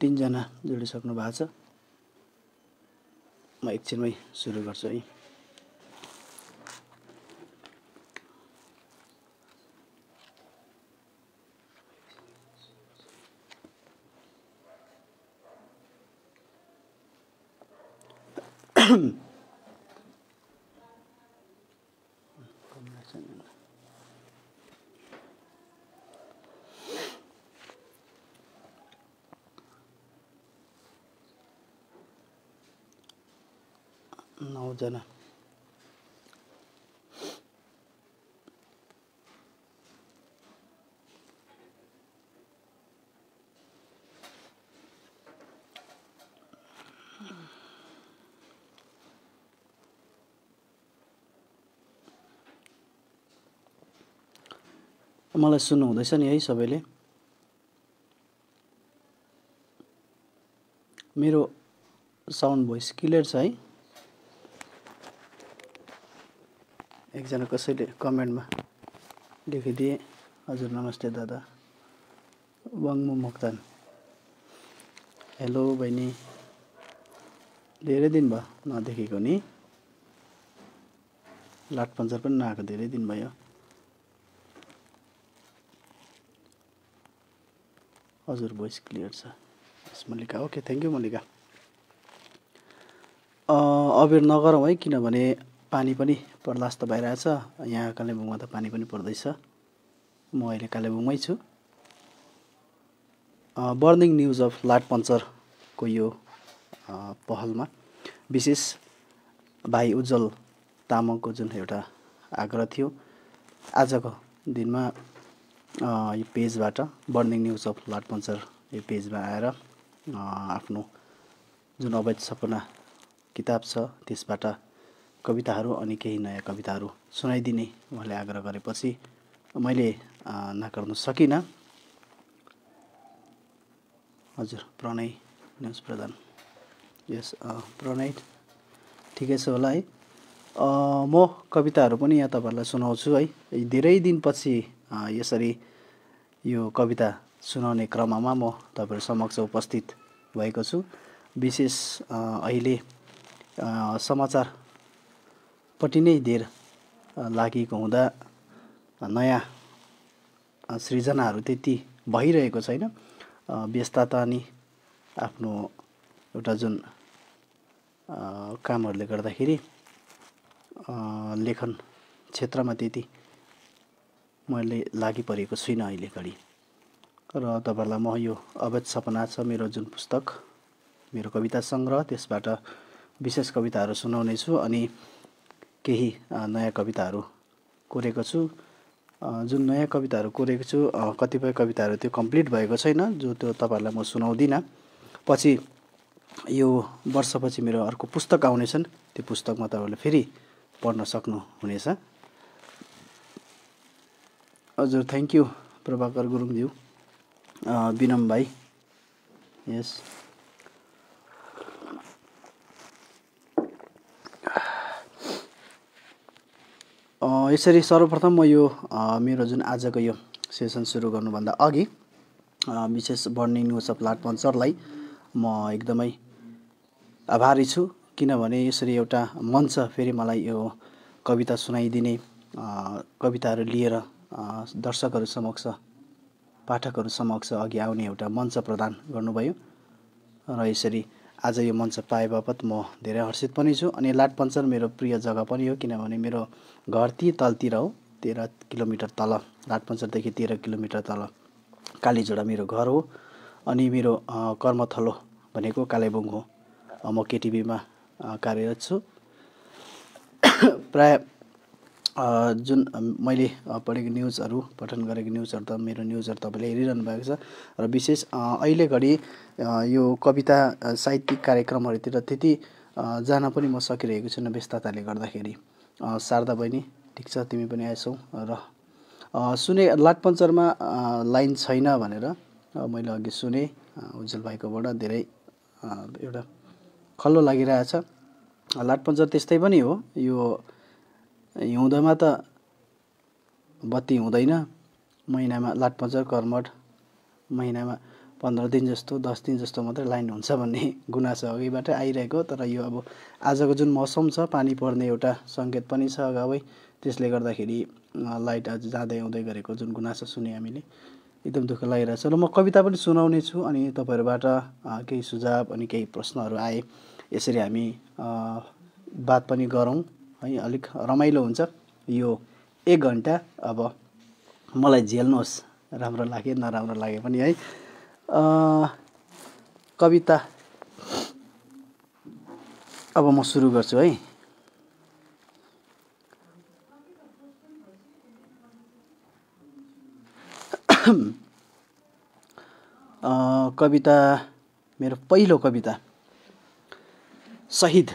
तिनजना जोडिसक्नु भएको छ म एकछिनमै सुरु गर्छु है वचन मलाई सुन्नु हुँदैछ नि है सबैले मेरो साउन्ड भोइस क्लियर छ है एकजना कसैले कमेन्टमा लेखिदिए हजुर नमस्ते दादा वाङमु मोक्तान हेलो बहिनी धेरै दिन भयो नदेखेको नि लाट पनि नआएको धेरै दिन भयो हजुर भोइस क्लियर छ Mallika okay thank you Mallika अबेर नगरौँ है किनभने पानी पनि पर्ला जस्तो भइरहेछ यहाँ कालेबुङमा त पानी पनि पर्दैछ म अहिले कालेबुङमै छु बर्निङ न्युज अफ लाट पञ्चरको यो पहलमा विशेष भाइ उज्जवल तामाङको जुन एउटा आग्रह थियो आजको दिनमा यो पेजबाट burning news of Laat puncture यो पेजमा आएर आफ्नो जुन अवैध सपना किताब छ त्यसबाट कविताहरू अनि केही नयाँ कविताहरू सुनाइदिने उहाँले आग्रह गरेपछि मैले नकार्नु सकिनँ हजुर प्रणय न्युज प्रधान यस प्रणय ठिकै छ होला है म कविताहरू पनि यहाँ तपाईँहरूलाई सुनाउँछु है धेरै दिनपछि यसरी यो कविता सुनाउने क्रममा म तपाईँहरू समक्ष उपस्थित भएको छु विशेष अहिले समाचार पट्टि नै धेर लागेको हुँदा नयाँ सृजनाहरू त्यति भइरहेको छैन व्यस्तता अनि आफ्नो एउटा जुन कामहरूले गर्दाखेरि लेखन क्षेत्रमा त्यति मैले लागि परेको छुइनँ अहिले घडी र तपाईँहरूलाई म यो अवैध सपना छ मेरो जुन पुस्तक मेरो कविता सङ्ग्रह त्यसबाट विशेष कविताहरू सुनाउनेछु अनि केही नयाँ कविताहरू कोरेको छु जुन नयाँ कविताहरू कोरेको छु कतिपय कविताहरू त्यो कम्प्लिट भएको छैन जो त्यो तपाईँहरूलाई म सुनाउँदिनँ पछि यो वर्षपछि मेरो अर्को पुस्तक आउनेछन् त्यो पुस्तकमा तपाईँहरूले फेरि पढ्न सक्नुहुनेछ हजुर थ्याङ्क यू प्रभाकर गुरुङज्यू बिनम भाइ यस यसरी सर्वप्रथम म यो मेरो जुन आजको यो सेसन सुरु गर्नुभन्दा अघि विशेष बर्निङ न्युज अफ लाट पञ्चरलाई म एकदमै आभारी छु किनभने यसरी एउटा मञ्च फेरि मलाई यो कविता सुनाइदिने कविताहरू लिएर दर्शकहरू समक्ष पाठकहरू समक्ष अघि आउने एउटा मञ्च प्रदान गर्नुभयो र यसरी आज यो मञ्च पाए बापत म धेरै हर्षित पनि छु अनि लाटपञ्चर मेरो प्रिय जग्गा पनि हो किनभने मेरो घर ती तलतिर हो तेह्र किलोमिटर तल लाटपञ्चरदेखि तेह्र किलोमिटर तल कालीझोडा मेरो घर हो अनि मेरो कर्मथलो भनेको कालेबुङ हो म केटिभीमा कार्यरत छु प्राय जुन मैले पढेको न्युजहरू पठन गरेको न्युजहरू त मेरो न्युजहरू तपाईँले हेरिरहनु भएको छ र विशेष अहिले घडी यो कविता साहित्यिक कार्यक्रमहरूतिर त्यति जान पनि म सकिरहेको छुइनँ व्यस्तताले गर्दाखेरि शारदा बहिनी ठिक छ तिमी पनि आएछौ र सुने लाटपञ्चरमा लाइन छैन भनेर मैले अघि सुने उज्जवल भाइकोबाट धेरै एउटा खल्लो लागिरहेछ लाटपञ्चर त्यस्तै पनि हो यो हिउँदमा त बत्ती हुँदैन महिनामा लाटपजर कर्मठ महिनामा पन्ध्र दिन जस्तो दस दिन जस्तो मात्रै लाइन हुन्छ भन्ने गुनासो अघिबाटै आइरहेको तर यो अब आजको जुन मौसम छ पानी पर्ने एउटा सङ्केत पनि छ अगावै त्यसले गर्दाखेरि लाइट आज जाँदै आउँदै गरेको जुन गुनासो सुने हामीले एकदम दुःख लागिरहेको छ र म कविता पनि सुनाउने छु अनि तपाईँहरूबाट केही सुझाव अनि केही प्रश्नहरू आए यसरी हामी बात पनि गरौँ है अलिक रमाइलो हुन्छ यो एक घन्टा अब मलाई झेल्नुहोस् राम्रो लाग्यो नराम्रो लागे पनि है कविता अब म सुरु गर्छु है कविता मेरो पहिलो कविता शहीद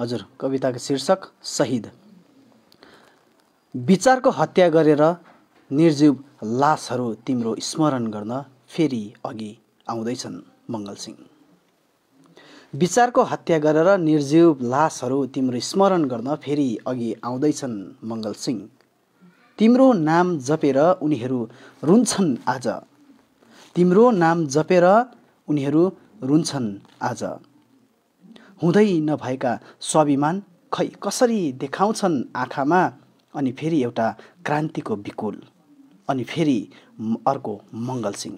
हजुर कविताको शीर्षक शहीद विचारको हत्या गरेर निर्जीव लासहरू तिम्रो स्मरण गर्न फेरि अघि आउँदैछन् सिंह विचारको हत्या गरेर निर्जीव लासहरू तिम्रो स्मरण गर्न फेरि अघि आउँदैछन् सिंह तिम्रो नाम जपेर उनीहरू रुन्छन् आज तिम्रो नाम जपेर उनीहरू रुन्छन् आज हुँदै नभएका स्वाभिमान खै कसरी देखाउँछन् आँखामा अनि फेरि एउटा क्रान्तिको विकुल अनि फेरि अर्को मङ्गलसिंह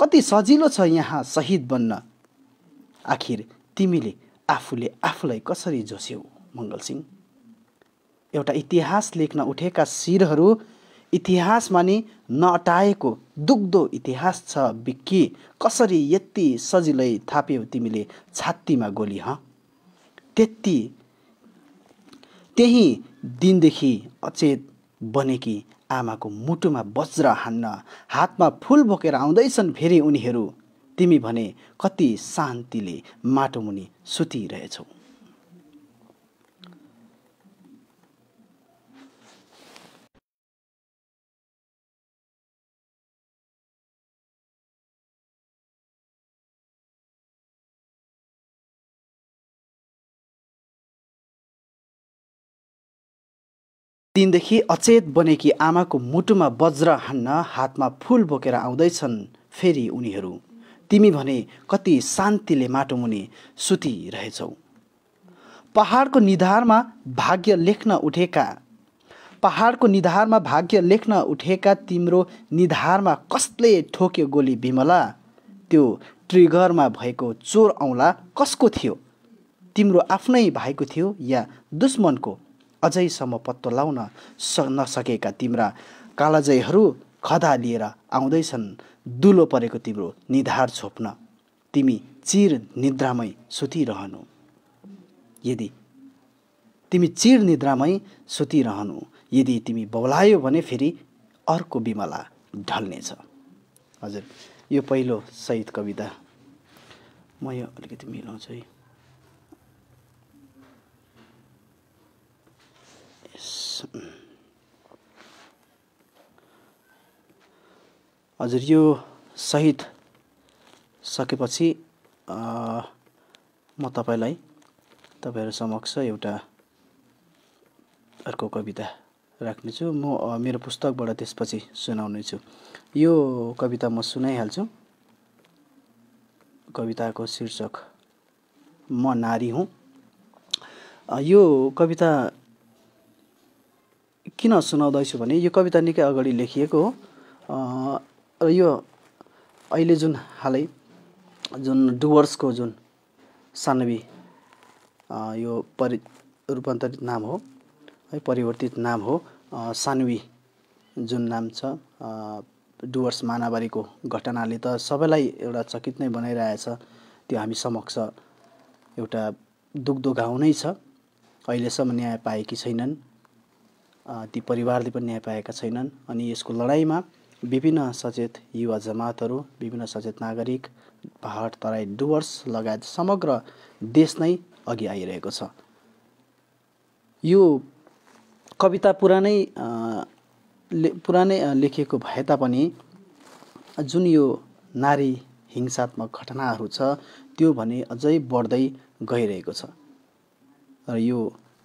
कति सजिलो छ यहाँ सहिद बन्न आखिर तिमीले आफूले आफूलाई कसरी जोस्यौ मङ्गलसिंह एउटा इतिहास लेख्न उठेका शिरहरू इतिहासमा नि नअटाएको दुग्दो इतिहास छ बिक्की कसरी यति सजिलै थाप्यौ तिमीले छात्तीमा गोली हँ त्यति त्यही दिनदेखि अचेत बनेकी आमाको मुटुमा वज्र हान्न हातमा फुल बोकेर आउँदैछन् फेरि उनीहरू तिमी भने कति शान्तिले माटोमुनि सुतिरहेछौ दिनदेखि अचेत बनेकी आमाको मुटुमा वज्र हान्न हातमा फुल बोकेर आउँदैछन् फेरि उनीहरू तिमी भने कति शान्तिले माटो मुनि सुतिरहेछौ पहाडको निधारमा भाग्य लेख्न उठेका पहाडको निधारमा भाग्य लेख्न उठेका तिम्रो निधारमा कसले ठोक्यो गोली बिमला त्यो ट्रिगरमा भएको चोर औँला कसको थियो तिम्रो आफ्नै भाइको थियो या दुश्मनको अझैसम्म पत्तो लाउन स नसकेका तिम्रा कालाजयहरू खदा लिएर आउँदैछन् दुलो परेको तिम्रो निधार छोप्न तिमी चिर निद्रामै सुतिरहनु यदि तिमी चिर निद्रामै सुतिरहनु यदि तिमी बौलायो भने फेरि अर्को बिमला ढल्नेछ हजुर यो पहिलो सहित कविता म यो अलिकति मिलाउँछु है हजुर यो सहित सकेपछि म तपाईँलाई तपाईँहरू समक्ष एउटा अर्को कविता राख्नेछु म मेरो पुस्तकबाट त्यसपछि सुनाउनेछु यो कविता म सुनाइहाल्छु कविताको शीर्षक म नारी हुँ यो कविता किन सुनाउँदैछु भने यो कविता निकै अगाडि लेखिएको हो र यो अहिले जुन हालै जुन डुवर्सको जुन सानवी यो परि रूपान्तरित नाम हो है परिवर्तित नाम हो सानवी जुन नाम छ डुवर्स मानाबारीको घटनाले त सबैलाई एउटा चकित नै बनाइरहेछ त्यो हामी समक्ष एउटा दुख्दो गाउँ नै छ अहिलेसम्म न्याय पाएकी छैनन् ती परिवारले पनि न्याय पाएका छैनन् अनि यसको लडाइँमा विभिन्न सचेत युवा जमातहरू विभिन्न सचेत नागरिक पहाड तराई डुवर्स लगायत समग्र देश नै अघि आइरहेको छ यो कविता पुरानै पुरानै लेखिएको भए तापनि जुन यो नारी हिंसात्मक घटनाहरू छ त्यो भने अझै बढ्दै गइरहेको छ र यो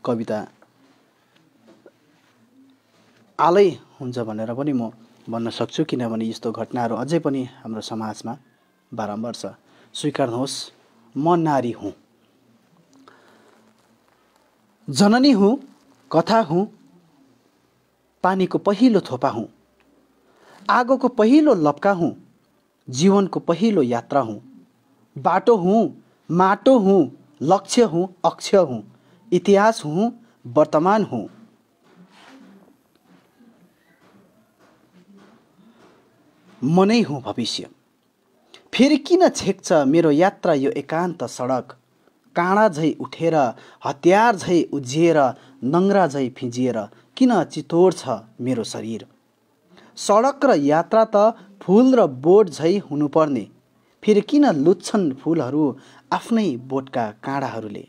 कविता आलै हुन्छ भनेर पनि म भन्न सक्छु किनभने यस्तो घटनाहरू अझै पनि हाम्रो समाजमा बारम्बार छ स्वीकार्नुहोस् म नारी हुँ जननी हुँ कथा हुँ पानीको पहिलो थोपा हुँ आगोको पहिलो लप्का हुँ जीवनको पहिलो यात्रा हुँ बाटो हुँ माटो हुँ लक्ष्य हुँ अक्ष हुँ इतिहास हुँ वर्तमान हुँ म नै हुँ भविष्य फेरि किन छेक्छ मेरो यात्रा यो एकान्त सडक काँडा झै उठेर हतियार झै उजिएर नङ्रा झै फिजिएर किन चितोड छ मेरो शरीर सडक र यात्रा त फुल र बोट झै हुनुपर्ने फेरि किन लुच्छन् फुलहरू आफ्नै बोटका काँडाहरूले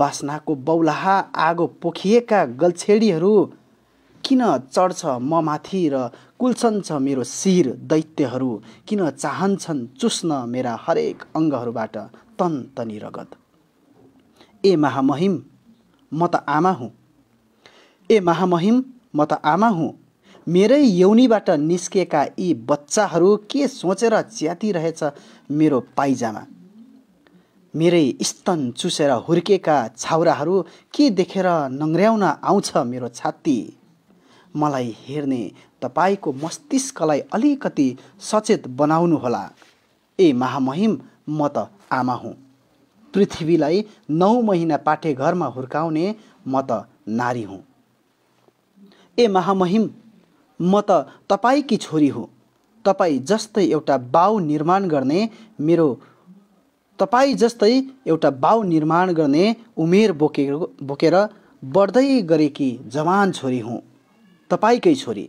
बास्नाको बौलाहा आगो पोखिएका गल्छेडीहरू किन चढ्छ म माथि र छ मेरो शिर दैत्यहरू किन चाहन्छन् चुस्न मेरा हरेक अङ्गहरूबाट तन तनी रगत ए महामहिम म त आमा हुँ ए महामहिम म त आमा हुँ मेरै यौनीबाट निस्किएका यी बच्चाहरू के सोचेर च्यातिरहेछ मेरो पाइजामा मेरै स्तन चुसेर हुर्केका छाउराहरू के देखेर नङ्र्याउन आउँछ मेरो छाती मलाई हेर्ने तपाईँको मस्तिष्कलाई अलिकति सचेत बनाउनुहोला ए महामहिम म त आमा हुँ पृथ्वीलाई नौ महिना घरमा हुर्काउने म त नारी हुँ ए महामहिम म त तपाईँकी छोरी हुँ तपाईँ जस्तै एउटा बाउ निर्माण गर्ने मेरो तपाईँ जस्तै एउटा बाउ निर्माण गर्ने उमेर बोकेर बोकेर बढ्दै गरेकी जवान छोरी हुँ तपाईँकै छोरी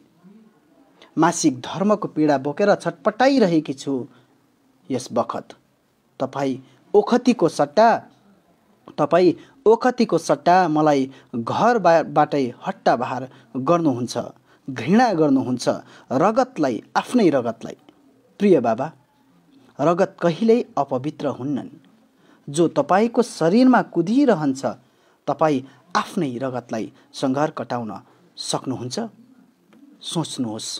मासिक धर्मको पीडा बोकेर छटपटाइरहेकी छु यस बखत तपाईँ ओखतीको सट्टा तपाईँ ओखतीको सट्टा मलाई घरबाटै हट्टाबार गर्नुहुन्छ घृणा गर्नुहुन्छ रगतलाई आफ्नै रगतलाई प्रिय बाबा रगत कहिल्यै अपवित्र हुन्नन् जो तपाईँको शरीरमा कुदिरहन्छ तपाईँ आफ्नै रगतलाई सङ्घार कटाउन सक्नुहुन्छ सोच्नुहोस्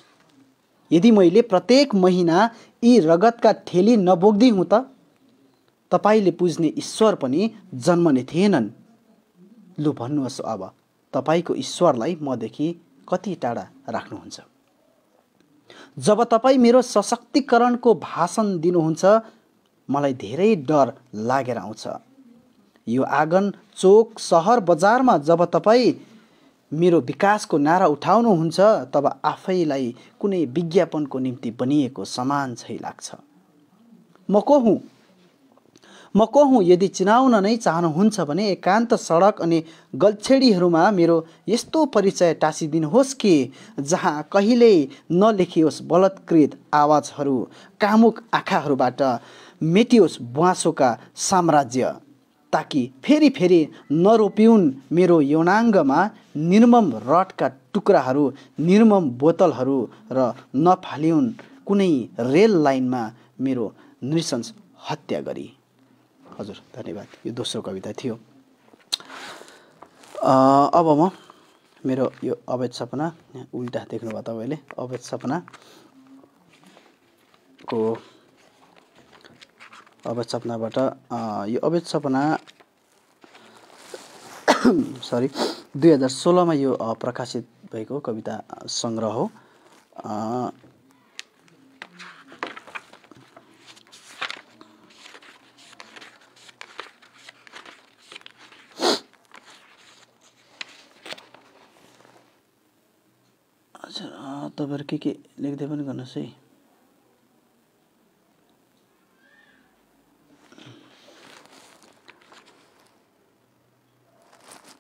यदि मैले प्रत्येक महिना यी रगतका ठेली नबोक्दै हुँ त तपाईँले पुज्ने ईश्वर पनि जन्मने थिएनन् लु भन्नुहोस् अब तपाईँको ईश्वरलाई मदेखि कति टाढा राख्नुहुन्छ जब तपाईँ मेरो सशक्तिकरणको भाषण दिनुहुन्छ मलाई धेरै डर लागेर आउँछ यो आँगन चोक सहर बजारमा जब तपाईँ मेरो विकासको नारा उठाउनुहुन्छ तब आफैलाई कुनै विज्ञापनको निम्ति बनिएको समान छै लाग्छ म को हुँ म को हुँ यदि चिनाउन नै चाहनुहुन्छ भने एकान्त सडक अनि गल्छेडीहरूमा मेरो यस्तो परिचय टाँसिदिनुहोस् कि जहाँ कहिल्यै नलेखियोस् बलत्कृत आवाजहरू कामुक आँखाहरूबाट मेटियोस् बुवासोका साम्राज्य ताकि फेरि फेरि नरोपिउन् मेरो यौनाङ्गमा निर्मम रडका टुक्राहरू निर्मम बोतलहरू र नफालिउन् कुनै रेल लाइनमा मेरो नृशंस हत्या गरी हजुर धन्यवाद यो दोस्रो कविता थियो अब म मेरो यो अवैध सपना उल्टा देख्नुभयो तपाईँले अवैध सपना को अवैध सपनाबाट यो अवैध सपना सरी दुई हजार सोह्रमा यो प्रकाशित भएको कविता सङ्ग्रह हो हजुर तपाईँहरू के के लेख्दै पनि गर्नुहोस् है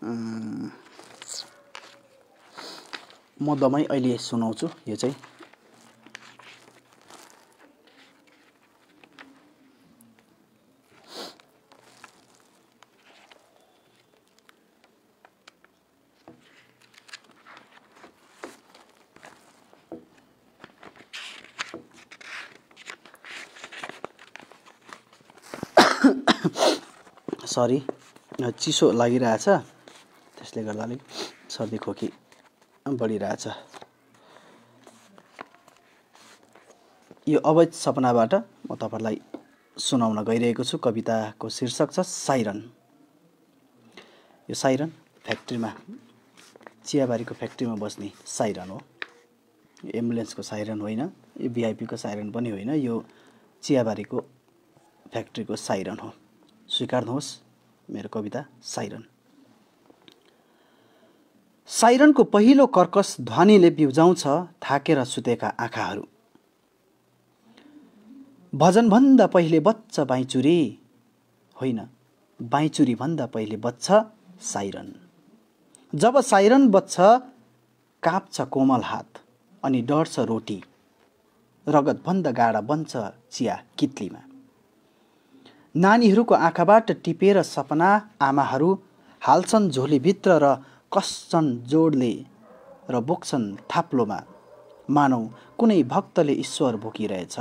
म दमै अहिले सुनाउँछु यो चाहिँ सरी चिसो लागिरहेछ त्यसले गर्दा अलिक सर्दी खोकी बढिरहेछ यो अवैध सपनाबाट म तपाईँहरूलाई सुनाउन गइरहेको छु कविताको शीर्षक छ साइरन यो साइरन फ्याक्ट्रीमा चियाबारीको फ्याक्ट्रीमा बस्ने साइरन हो एम्बुलेन्सको साइरन होइन यो भिआइपीको साइरन पनि होइन यो चियाबारीको फ्याक्ट्रीको साइरन हो स्वीकार्नुहोस् मेरो कविता साइरन साइरनको पहिलो कर्कस ध्वनिले बिउजाउँछ थाकेर सुतेका आँखाहरू भजनभन्दा पहिले बच्छ बाइचुरी होइन भन्दा पहिले बच्छ साइरन जब साइरन बच्छ काप्छ कोमल हात अनि डढ्छ रोटी रगतभन्दा गाडा बन्छ चिया कित्लीमा नानीहरूको आँखाबाट टिपेर सपना आमाहरू हाल्छन् झोलीभित्र र कस्छन् जोडले र बोक्छन् थाप्लोमा मानौ कुनै भक्तले ईश्वर बोकिरहेछ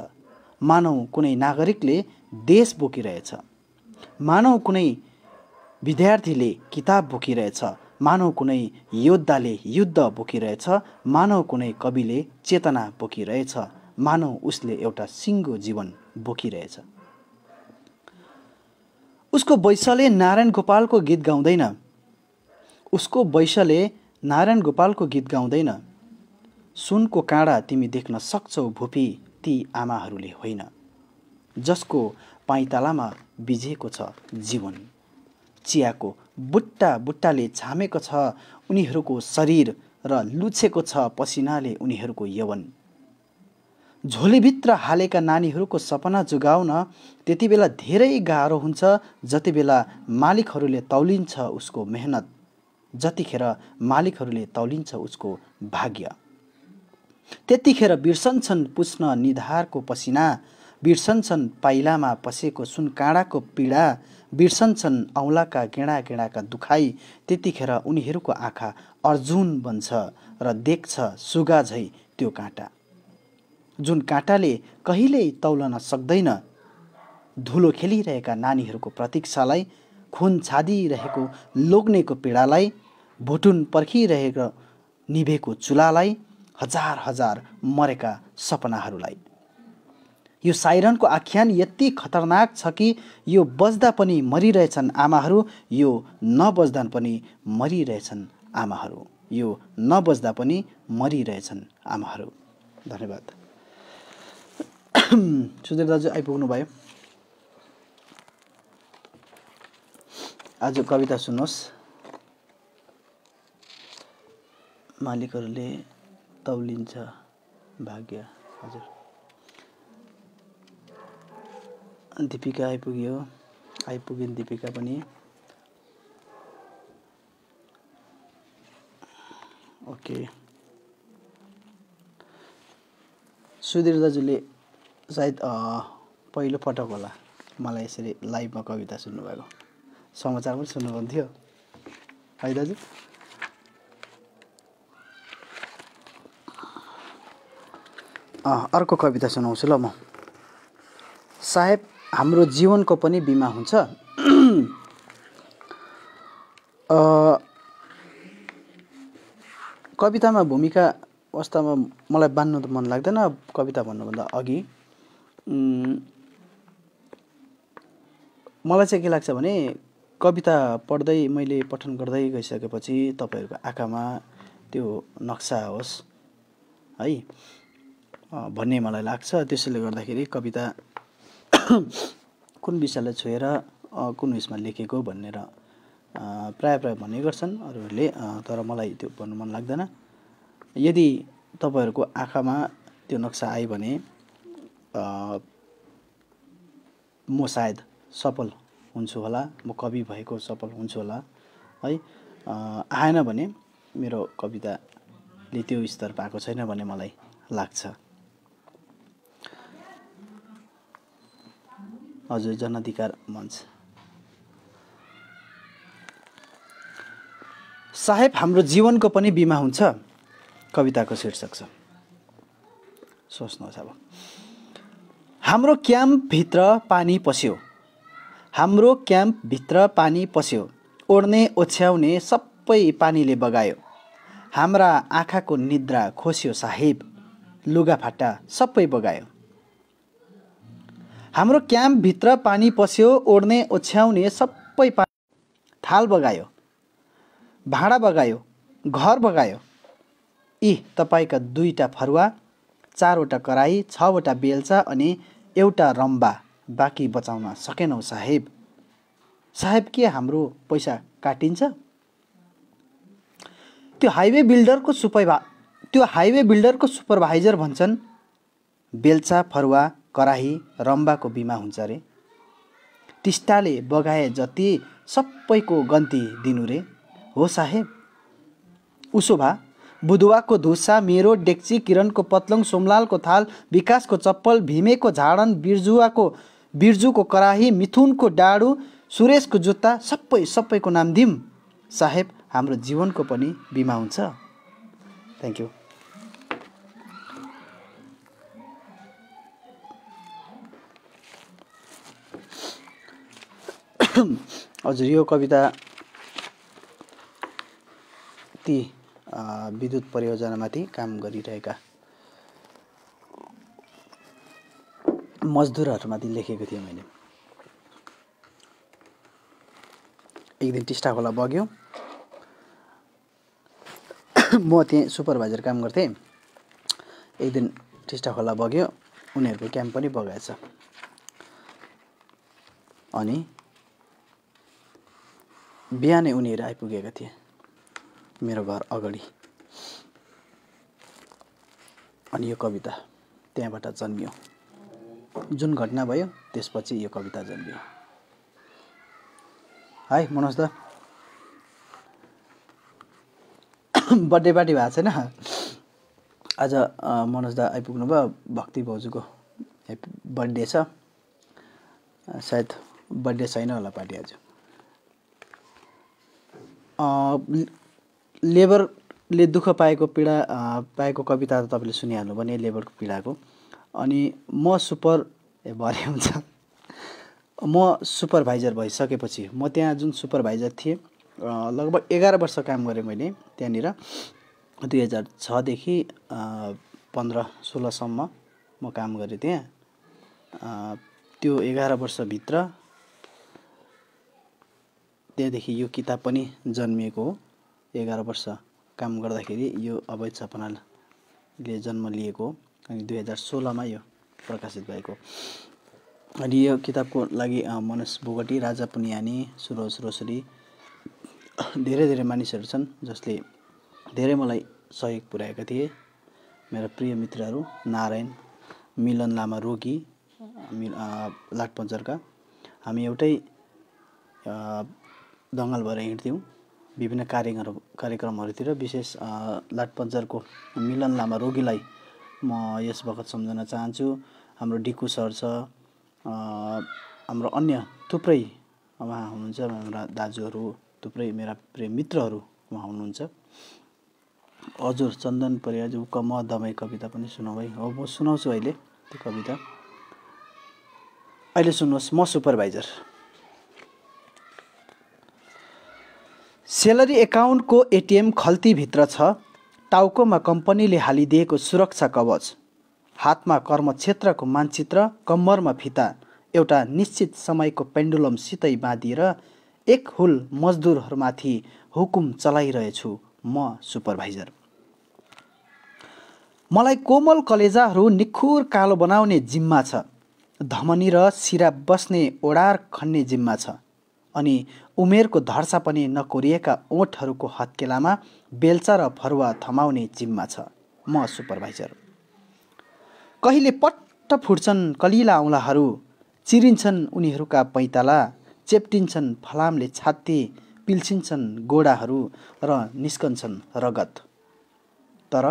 मानौ कुनै नागरिकले देश बोकिरहेछ मानौ कुनै विद्यार्थीले किताब बोकिरहेछ मानौ कुनै योद्धाले युद्ध बोकिरहेछ मानौ कुनै कविले चेतना बोकिरहेछ मानौ उसले एउटा सिङ्गो जीवन बोकिरहेछ उसको वैश्यले नारायण गोपालको गीत गाउँदैन उसको वैशले नारायण गोपालको गीत गाउँदैन सुनको काँडा तिमी देख्न सक्छौ भुपी ती आमाहरूले होइन जसको पाइतालामा बिजेको छ जीवन चियाको बुट्टा बुट्टाले छामेको छ उनीहरूको शरीर र लुछेको छ पसिनाले उनीहरूको यवन झोलीभित्र हालेका नानीहरूको सपना जोगाउन त्यति बेला धेरै गाह्रो हुन्छ जति बेला मालिकहरूले तौलिन्छ उसको मेहनत जतिखेर मालिकहरूले तौलिन्छ उसको भाग्य त्यतिखेर बिर्सन्छन् पुस्न निधारको पसिना बिर्सन्छन् पाइलामा पसेको सुन काँडाको पीडा बिर्सन्छन् औँलाका गेँडा गेडाका दुखाइ त्यतिखेर उनीहरूको आँखा अर्जुन बन्छ र देख्छ सुगा झै त्यो काँटा जुन काँटाले कहिल्यै तौलन सक्दैन धुलो खेलिरहेका नानीहरूको प्रतीक्षालाई खुन छादिरहेको लोग्नेको पीडालाई भुटुन पर्खिरहेको निभेको चुलालाई हजार हजार मरेका सपनाहरूलाई यो साइरनको आख्यान यति खतरनाक छ कि यो बज्दा पनि मरिरहेछन् आमाहरू यो नबज्दा पनि मरिरहेछन् आमाहरू यो नबज्दा पनि मरिरहेछन् आमाहरू धन्यवाद सुधीर दाजु आइपुग्नु भयो आज कविता सुन्नुहोस् मालिकहरूले तौलिन्छ भाग्य हजुर दिपिका आइपुग्यो आइपुग्यो दिपिका पनि ओके सुधीर दाजुले सायद पहिलो पटक होला मलाई यसरी लाइभमा कविता सुन्नुभएको समाचार पनि सुन्नुभएको थियो है दाजु अर्को कविता सुनाउँछु ल म साहेब हाम्रो जीवनको पनि बिमा हुन्छ कवितामा भूमिका अवस्थामा मलाई बान्नु त मन लाग्दैन कविता भन्नुभन्दा अघि मलाई चाहिँ के लाग्छ भने कविता पढ्दै मैले पठन गर्दै गइसकेपछि तपाईँहरूको आँखामा त्यो नक्सा होस् है भन्ने मलाई लाग्छ त्यसैले गर्दाखेरि कविता कुन विषयलाई छोएर कुन उयसमा लेखेको भनेर प्राय प्राय भन्ने गर्छन् अरूहरूले तर मलाई त्यो भन्नु मन लाग्दैन यदि तपाईँहरूको आँखामा त्यो नक्सा आयो भने म सायद सफल हुन्छु होला म कवि भएको सफल हुन्छु होला है आएन भने मेरो कविताले त्यो स्तर पाएको छैन भन्ने मलाई लाग्छ हजुर जनअधिकार मञ्च साहेब हाम्रो जीवनको पनि बिमा हुन्छ कविताको शीर्षक छ सोच्नुहोस् अब हाम्रो क्याम्पभित्र पानी पस्यो हाम्रो क्याम्पभित्र पानी पस्यो ओढ्ने ओछ्याउने सबै पानीले बगायो हाम्रा आँखाको निद्रा खोस्यो साहेब लुगाफाटा सबै बगायो हाम्रो क्याम्पभित्र पानी पस्यो ओढ्ने ओछ्याउने सबै पानी थाल बगायो भाँडा बगायो घर बगायो यी तपाईँका दुईवटा फरुवा चारवटा कराई छवटा बेलचा अनि एउटा रम्बा बाँकी बचाउन सकेनौ साहेब साहेब के हाम्रो पैसा काटिन्छ त्यो हाइवे बिल्डरको सुपरभा त्यो हाइवे बिल्डरको सुपरभाइजर भन्छन् बेल्चा फरुवा कराही रम्बाको बिमा हुन्छ रे टिस्टाले बगाए जति सबैको गन्ती दिनु रे हो साहेब उसो भा बुधुवाको धुसा मेरो डेक्ची किरणको पत्लङ सोमलालको थाल विकासको चप्पल भीमेको झाडन बिर्जुवाको बिर्जुको कराही मिथुनको डाडु सुरेशको जुत्ता सबै सबैको नाम दिउँ साहेब हाम्रो जीवनको पनि बिमा हुन्छ थ्याङ्क यू हजुर यो कविता ती विद्युत परियोजनामाथि काम गरिरहेका मजदुरहरूमाथि लेखेको थिएँ मैले एक दिन टिस्टा खोला बग्यो म त्यहाँ सुपरभाइजर काम गर्थेँ एक दिन टिस्टा खोला बग्यो उनीहरूको क्याम्प पनि बगाएछ अनि बिहानै उनीहरू आइपुगेका थिए मेरो घर अगाडि अनि यो कविता त्यहाँबाट जन्मियो जुन घटना भयो त्यसपछि यो कविता जन्मियो हाई मनोज दा बर्थडे पार्टी भएको छैन आज मनोज दा आइपुग्नु भयो भक्ति भाउजूको हेप्पी बर्थडे छ सायद बर्थडे छैन होला पार्टी आज लेबरले दुःख पाएको पीडा पाएको कविता त तपाईँले सुनिहाल्नु भने लेबरको पीडाको अनि म सुपर ए भरे हुन्छ म सुपरभाइजर भइसकेपछि म त्यहाँ जुन सुपरभाइजर थिएँ लगभग एघार वर्ष काम गरेँ मैले त्यहाँनिर दुई हजार छदेखि पन्ध्र सोह्रसम्म म काम गरेँ त्यहाँ त्यो एघार वर्षभित्र त्यहाँदेखि यो किताब पनि जन्मिएको हो एघार वर्ष काम गर्दाखेरि यो अवैध सपनाले जन्म लिएको हो अनि दुई हजार सोह्रमा यो प्रकाशित भएको अनि यो किताबको लागि मनोज बोगटी राजा पुनियानी सुरज रोसरी धेरै धेरै मानिसहरू छन् जसले धेरै मलाई सहयोग पुर्याएका थिए मेरो प्रिय मित्रहरू नारायण मिलन लामा रोगी लाटपञ्चरका हामी एउटै दङ्गल भएर हिँड्थ्यौँ विभिन्न कार्यहरू कार्यक्रमहरूतिर विशेष लाटपञ्जरको मिलन लामा रोगीलाई म यस बखत सम्झन चाहन्छु हाम्रो डिकु सर छ हाम्रो अन्य थुप्रै उहाँ हुनुहुन्छ हाम्रा दाजुहरू थुप्रै मेरा प्रिय मित्रहरू उहाँ हुनुहुन्छ हजुर चन्दन परियाजु कम दमाई कविता पनि सुनाउ है हो म सुनाउँछु अहिले त्यो कविता अहिले सुन्नुहोस् म सुपरभाइजर सेलरी एकाउन्टको एटिएम खल्तीभित्र छ टाउकोमा कम्पनीले हालिदिएको सुरक्षा कवच हातमा कर्मक्षेत्रको मानचित्र कम्मरमा फिता एउटा निश्चित समयको पेन्डुलमसितै बाँधिएर एक हुल मजदुरहरूमाथि हुकुम चलाइरहेछु म सुपरभाइजर मलाई कोमल कलेजाहरू निखुर कालो बनाउने जिम्मा छ धमनी र सिरा बस्ने ओडार खन्ने जिम्मा छ अनि उमेरको धर्सा पनि नकोरिएका ओठहरूको हत्केलामा बेल्चा र फरुवा थमाउने जिम्मा छ म सुपरभाइजर कहिले पट्ट फुट्छन् कलिला औँलाहरू चिरिन्छन् उनीहरूका पैताला चेप्टिन्छन् फलामले छाती पिल्सिन्छन् गोडाहरू र निस्कन्छन् रगत तर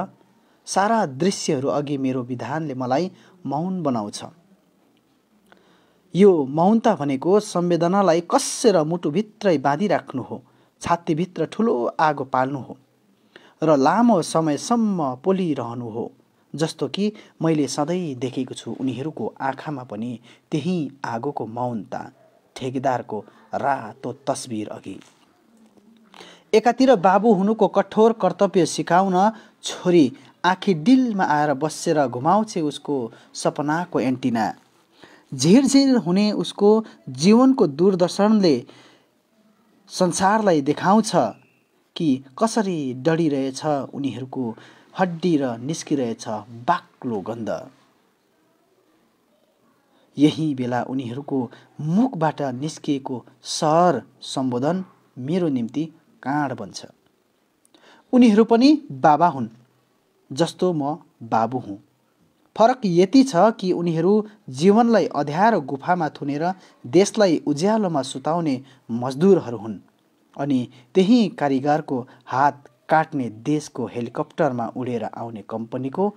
सारा दृश्यहरू अघि मेरो विधानले मलाई मौन बनाउँछ यो मौनता भनेको संवेदनालाई कसेर मुटुभित्रै बाँधिराख्नु हो छातीभित्र ठुलो आगो पाल्नु हो र लामो समयसम्म पोलिरहनु हो जस्तो कि मैले सधैँ देखेको छु उनीहरूको आँखामा पनि त्यही आगोको मौनता ठेकेदारको रातो तस्बिर अघि एकातिर बाबु हुनुको कठोर कर्तव्य सिकाउन छोरी आँखी डिलमा आएर बसेर घुमाउँछ उसको सपनाको एन्टिना झिर हुने उसको जीवनको दूरदर्शनले संसारलाई देखाउँछ कि कसरी डढिरहेछ उनीहरूको हड्डी र निस्किरहेछ बाक्लो गन्ध यही बेला उनीहरूको मुखबाट निस्किएको सर सम्बोधन मेरो निम्ति काँड बन्छ उनीहरू पनि बाबा हुन् जस्तो म बाबु हुँ फरक यति छ कि उनीहरू जीवनलाई अध्यारो गुफामा थुनेर देशलाई उज्यालोमा सुताउने मजदुरहरू हुन् अनि त्यही कारिगरको हात काट्ने देशको हेलिकप्टरमा उडेर आउने कम्पनीको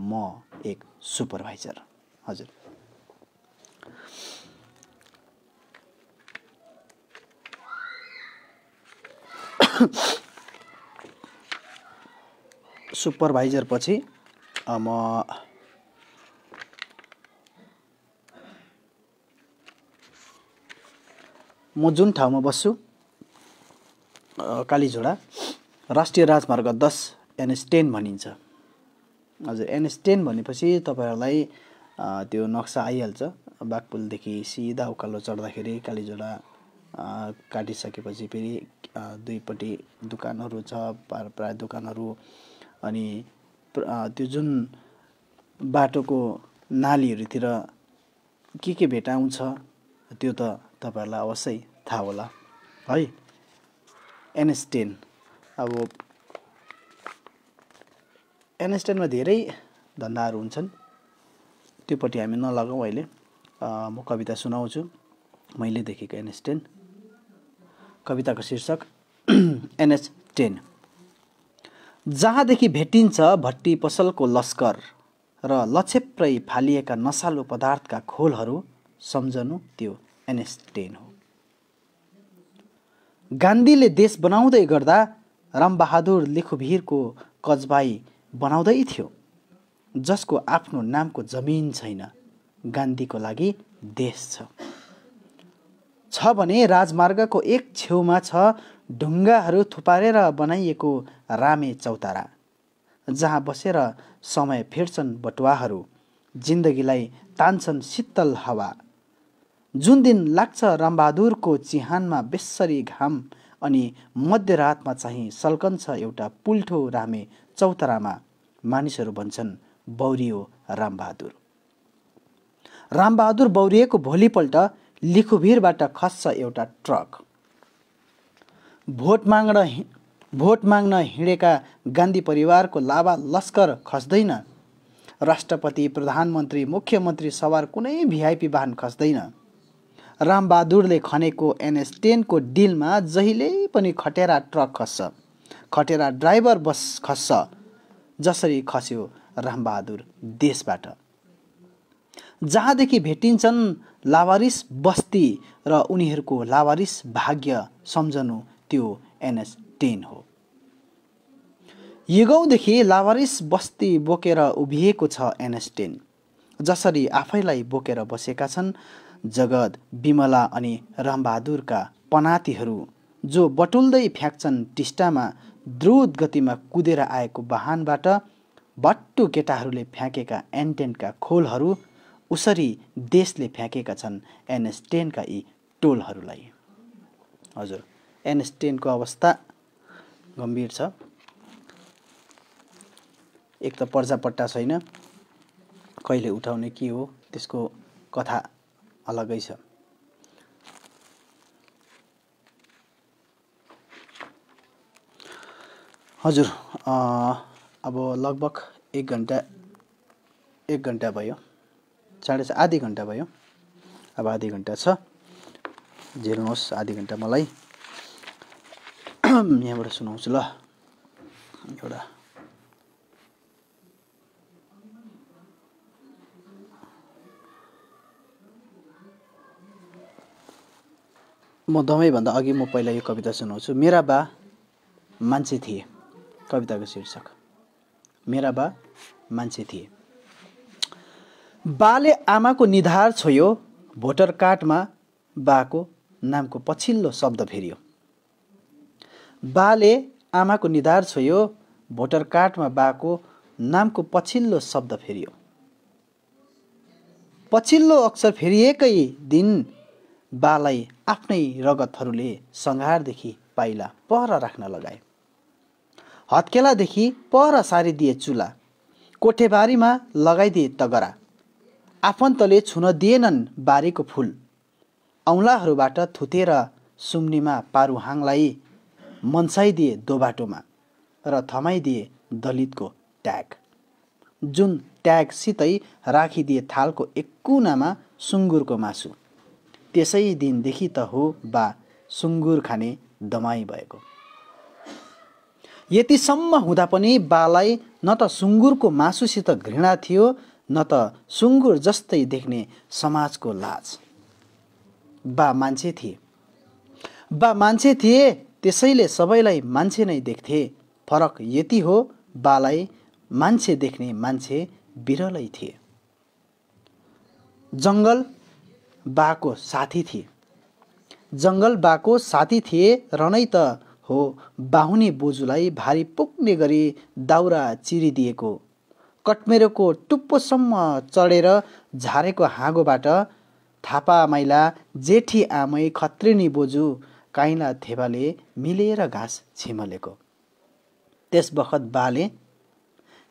म एक सुपरभाइजर हजुर सुपरभाइजर पछि म म जुन ठाउँमा बस्छु कालीझोडा राष्ट्रिय राजमार्ग दस एनएस टेन भनिन्छ हजुर एनएस टेन भनेपछि तपाईँहरूलाई त्यो नक्सा आइहाल्छ बाघपुलदेखि सिधा उकालो चढ्दाखेरि कालीझोडा काटिसकेपछि फेरि दुईपट्टि दोकानहरू छ प्रायः दोकानहरू अनि त्यो जुन बाटोको नालीहरूतिर के के भेट आउँछ त्यो त तपाईँहरूलाई अवश्य थाहा होला है एनएस टेन अब एनएस टेनमा धेरै धन्दाहरू हुन्छन् त्योपट्टि हामी नलगाउँ अहिले म कविता सुनाउँछु मैले देखेको एनएस कविताको शीर्षक एनएस टेन जहाँदेखि भेटिन्छ भट्टी पसलको लस्कर र लछेप्रै फालिएका नसालु पदार्थका खोलहरू सम्झनु त्यो एनेस्टेन हो गान्धीले देश बनाउँदै गर्दा रामबहादुर लेखुभिरको कजबाई बनाउँदै थियो जसको आफ्नो नामको जमिन छैन गान्धीको लागि देश छ छ भने राजमार्गको एक छेउमा छ ढुङ्गाहरू थुपारेर बनाइएको रामे चौतारा जहाँ बसेर समय फेर्छन् बटुवाहरू जिन्दगीलाई तान्छन् शीतल हावा जुन दिन लाग्छ रामबहादुरको चिहानमा बेसरी घाम अनि मध्यरातमा चाहिँ सल्कन्छ एउटा पुल्ठो रामे चौतारामा मानिसहरू भन्छन् बौरियो रामबहादुर रामबहादुर बौरिएको भोलिपल्ट लिखुभिरबाट खस्छ एउटा ट्रक भोट माग्न भोट माग्न हिँडेका गान्धी परिवारको लाभा लस्कर खस्दैन राष्ट्रपति प्रधानमन्त्री मुख्यमन्त्री सवार कुनै भिआइपी वाहन खस्दैन रामबहादुरले खनेको एनएस टेनको डिलमा जहिले पनि खटेरा ट्रक खस्छ खटेरा ड्राइभर बस खस्छ जसरी खस्यो रामबहादुर देशबाट जहाँदेखि भेटिन्छन् लावारिस बस्ती र उनीहरूको लावारिस भाग्य सम्झनु त्यो एनएस टेन हो युगौँदेखि लावारिस बस्ती बोकेर उभिएको छ एनएस टेन जसरी आफैलाई बोकेर बसेका छन् जगत विमला अनि रामबहादुरका पनातीहरू जो बटुल्दै फ्याँक्छन् टिस्टामा द्रुत गतिमा कुदेर आएको वाहनबाट बट्टु केटाहरूले फ्याँकेका एन्टेन्टका खोलहरू उसरी देशले फ्याँकेका छन् एनएसटेनका यी टोलहरूलाई हजुर एनएसटेनको अवस्था गम्भीर छ एक त पर्जापट्टा छैन कहिले उठाउने के हो त्यसको कथा अलगै छ हजुर अब लगभग एक घन्टा एक घन्टा भयो साढे आधी घन्टा भयो अब आधी घन्टा छ झेल्नुहोस् आधी घन्टा मलाई यहाँबाट सुनाउँछु ल एउटा म दमैभन्दा अघि म पहिला यो कविता सुनाउँछु मेरा बा मान्छे थिए कविताको शीर्षक मेरा बा मान्छे थिए बाले आमाको निधार छोयो भोटर कार्डमा बाको नामको पछिल्लो शब्द फेरियो बाले आमाको निधार छोयो भोटर कार्डमा बाको नामको पछिल्लो शब्द फेरियो पछिल्लो अक्षर फेरिएकै दिन बालाई आफ्नै रगतहरूले सङ्घारदेखि पाइला पहर राख्न लगाए हत्केलादेखि पर सारिदिए चुला कोठेबारीमा लगाइदिए तगरा आफन्तले छुन दिएनन् बारीको फुल औँलाहरूबाट थुतेर सुम्नीमा पारुहाङलाई मन्साइदिए दोबाटोमा र थमाइदिए दलितको ट्याग जुन ट्यागसितै राखिदिए थालको एक कुनामा सुँगुरको मासु त्यसै दिनदेखि त हो बा सुँगुर खाने दमाई भएको यतिसम्म हुँदा पनि बालाई न त सुँगुरको मासुसित घृणा थियो न त सुँगुर जस्तै देख्ने समाजको लाज बा मान्छे थिए बा मान्छे थिए त्यसैले सबैलाई मान्छे नै देख्थे फरक यति हो बालाई मान्छे देख्ने मान्छे बिरलै थिए जङ्गल बाको साथी थिए जङ्गल बाको साथी थिए नै त हो बाहुनी बोजूलाई भारी पुग्ने गरी दाउरा चिरिदिएको कटमेरोको टुप्पोसम्म चढेर झारेको हाँगोबाट थापा माइला जेठी आमै खत्रिनी बोजू काइला थेवाले मिलेर घाँस छिमलेको त्यस बखत बाले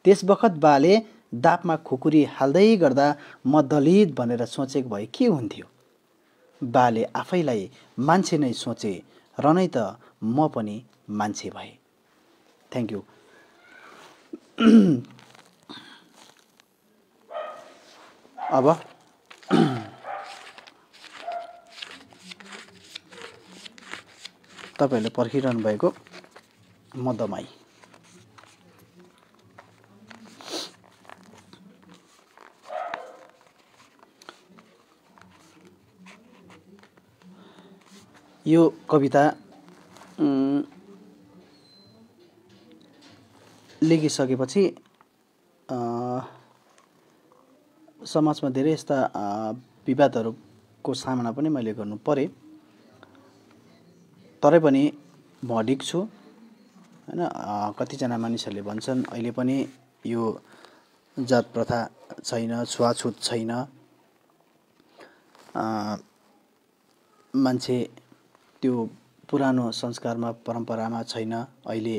त्यस बखत बाले दापमा खुकुरी हाल्दै गर्दा म दलित भनेर सोचेको भए के हुन्थ्यो बाले आफैलाई मान्छे नै सोचे र नै त म पनि मान्छे भए थ्याङ्क यू अब तपाईँहरूले पर्खिरहनु भएको मदमाई यो कविता लेखिसकेपछि समाजमा धेरै यस्ता विवादहरूको सामना पनि मैले गर्नु परेँ तरै पनि म अडिक छु होइन कतिजना मानिसहरूले भन्छन् अहिले पनि यो जात प्रथा छैन छुवाछुत छैन मान्छे त्यो पुरानो संस्कारमा परम्परामा छैन अहिले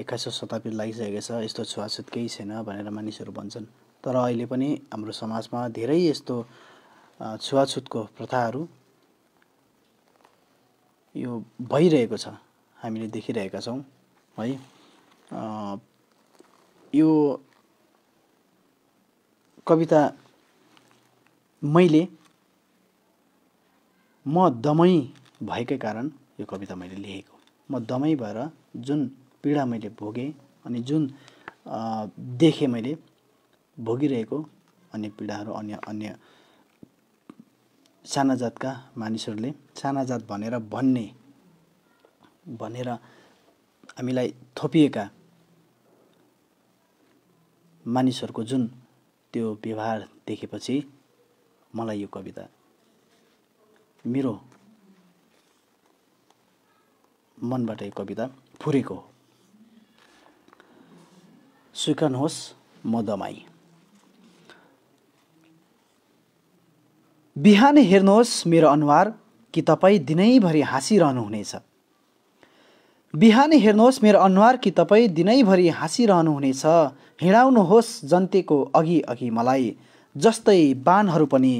एक्काइसौँ शताब्दी लागिसकेको छ यस्तो छुवाछुत केही छैन भनेर मानिसहरू भन्छन् तर अहिले पनि हाम्रो समाजमा धेरै यस्तो छुवाछुतको प्रथाहरू यो भइरहेको छ हामीले देखिरहेका छौँ है यो कविता मैले म दमै भएकै कारण यो कविता मैले लेखेको म दमै भएर जुन पीडा मैले भोगेँ अनि जुन देखेँ मैले भोगिरहेको अन्य पीडाहरू अन्य अन्य साना जातका मानिसहरूले साना जात भनेर भन्ने भनेर हामीलाई थोपिएका मानिसहरूको जुन त्यो व्यवहार देखेपछि मलाई यो कविता मेरो मनबाट यो कविता फुरेको हो स्विकार्नुहोस् म दमाई बिहान हेर्नुहोस् मेरो अनुहार कि तपाईँ दिनैभरि हाँसिरहनुहुनेछ बिहान हेर्नुहोस् मेरो अनुहार कि तपाईँ दिनैभरि हाँसिरहनुहुनेछ हिँडाउनुहोस् जन्तेको अघि अघि मलाई जस्तै बाणहरू पनि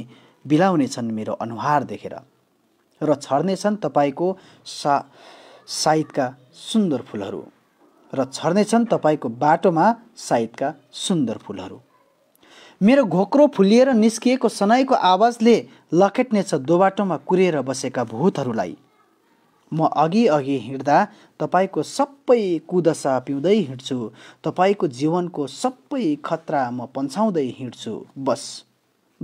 बिलाउनेछन् मेरो अनुहार देखेर र छर्नेछन् तपाईँको सा साइतका सुन्दर फुलहरू र छर्नेछन् तपाईँको बाटोमा साइतका सुन्दर फुलहरू मेरो घोक्रो फुलिएर निस्किएको सनाईको आवाजले लखेट्नेछ दोबाटोमा कुरेर बसेका भूतहरूलाई म अघि अघि हिँड्दा तपाईँको सबै कुदसा पिउँदै हिँड्छु तपाईँको जीवनको सबै खतरा म पन्छाउँदै हिँड्छु बस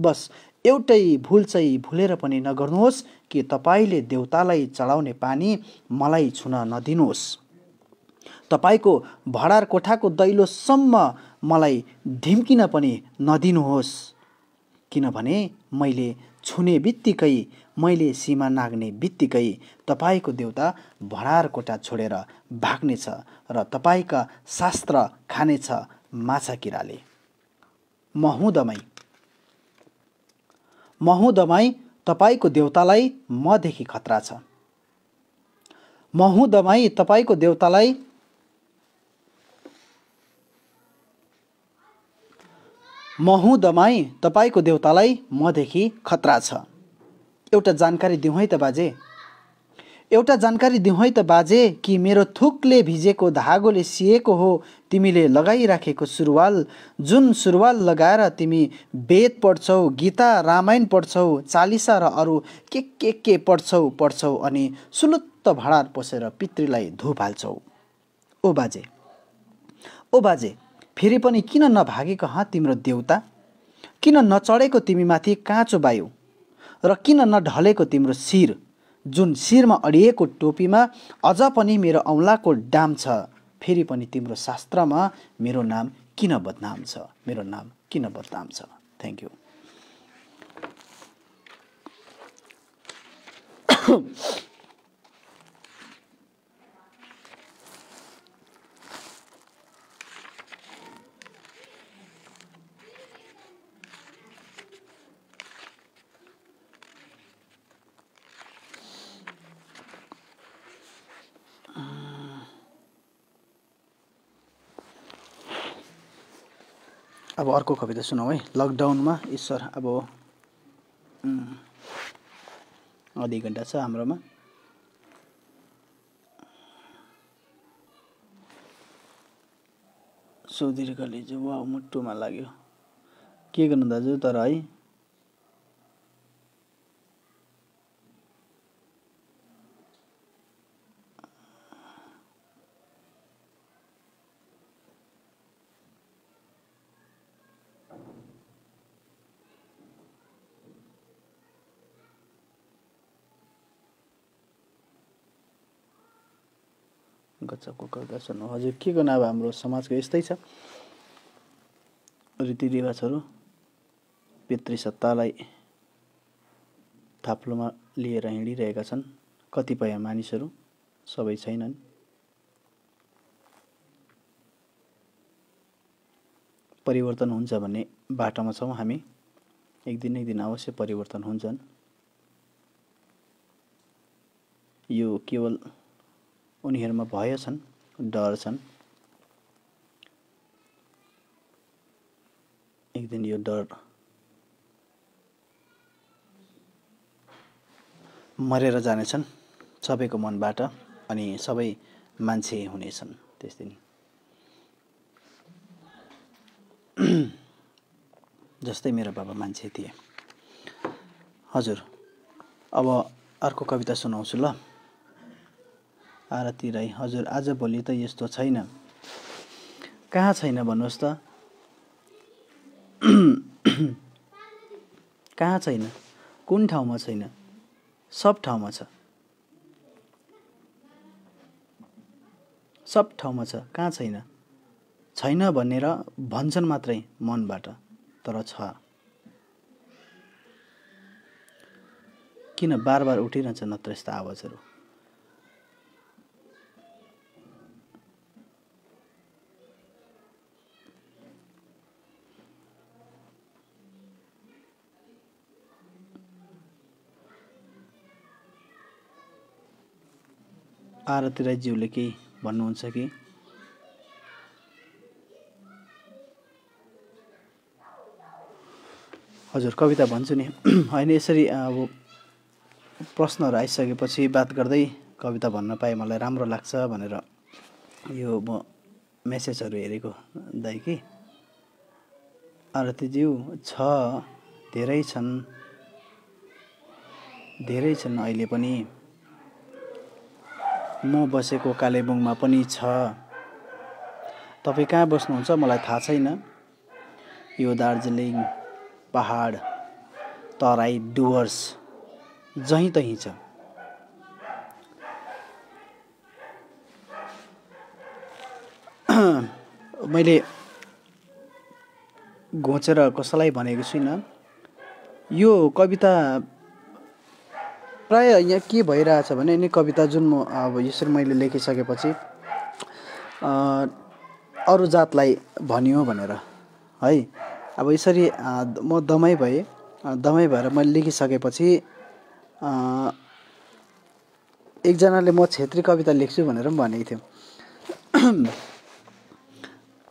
बस एउटै भुल चाहिँ भुलेर पनि नगर्नुहोस् कि तपाईँले देउतालाई चढाउने पानी मलाई छुन नदिनुहोस् तपाईँको भडार कोठाको दैलोसम्म मलाई ढिम्किन पनि नदिनुहोस् किनभने मैले छुने बित्तिकै मैले सीमा नाग्ने बित्तिकै तपाईँको देउता भडार कोठा छोडेर भाग्नेछ र तपाईँका शास्त्र खानेछ माछा किराले महुँदमै म दमाई तपाईँको देउतालाई मदेखि खतरा छ म दमाई तपाईँको देउतालाई म दमाई तपाईँको देउतालाई मदेखि खतरा छ एउटा जानकारी दिउँ है त बाजे एउटा जानकारी दिउँ है त बाजे कि मेरो थुकले भिजेको धागोले सिएको हो तिमीले लगाइराखेको सुरुवाल जुन सुरुवाल लगाएर तिमी वेद पढ्छौ गीता रामायण पढ्छौ चालिसा र अरू के के के पढ्छौ पढ्छौ अनि सुलुत्त भाँडार पोसेर पितृलाई धुप हाल्छौ ओ बाजे ओ बाजे फेरि पनि किन नभागेको हँ तिम्रो देउता किन नचढेको तिमीमाथि काँचो बायो र किन नढलेको तिम्रो शिर जुन शिरमा अडिएको टोपीमा अझ पनि मेरो औँलाको डाम छ फेरि पनि तिम्रो शास्त्रमा मेरो नाम किन बदनाम छ मेरो नाम किन बदनाम छ थ्याङ्क यू अब अर्को कविता सुनौँ है लकडाउनमा ईश्वर अब आधी घन्टा छ हाम्रोमा सुदीर्घले जो वा मुटुमा लाग्यो के गर्नु दाजु तर है चर्चाको दर्शन हजुर के गर्नु अब हाम्रो समाजको यस्तै छ रीतिरिवाजहरू पितृसत्तालाई थाप्लोमा लिएर हिँडिरहेका छन् कतिपय मानिसहरू सबै छैनन् परिवर्तन हुन्छ भन्ने बाटोमा छौँ हामी एक दिन एक दिन अवश्य परिवर्तन हुन्छन् यो केवल उनीहरूमा भय छन् डर छन् एक दिन यो डर मरेर जानेछन् सबैको मनबाट अनि सबै मान्छे हुनेछन् त्यस दिन जस्तै मेरो बाबा मान्छे थिए हजुर अब अर्को कविता सुनाउँछु ल आरती राई हजुर आज भोलि त यस्तो छैन कहाँ छैन भन्नुहोस् त कहाँ छैन कुन ठाउँमा छैन सब ठाउँमा छ सब ठाउँमा छ कहाँ छैन छैन भनेर भन्छन् मात्रै मनबाट तर छ किन बार बार उठिरहन्छ नत्र यस्ता आवाजहरू आरती राईज्यूले केही भन्नुहुन्छ कि हजुर कविता भन्छु नि होइन यसरी अब प्रश्नहरू आइसकेपछि बात गर्दै कविता भन्न पाएँ मलाई राम्रो लाग्छ भनेर यो म मेसेजहरू हेरेको दाइ कि आरतीज्यू छ धेरै छन् धेरै छन् अहिले पनि म बसेको कालेबुङमा पनि छ तपाईँ कहाँ बस्नुहुन्छ मलाई थाहा छैन यो दार्जिलिङ पहाड तराई डुवर्स जहीँ तहीँ छ मैले घोचेर कसैलाई भनेको छुइनँ यो कविता प्रायः यहाँ के भइरहेछ भने नि कविता जुन म अब यसरी मैले लेखिसकेपछि अरू जातलाई भनियो भनेर है अब यसरी म दमै भएँ दमै भएर मैले लेखिसकेपछि एकजनाले म छेत्री कविता लेख्छु भनेर पनि भनेको थियो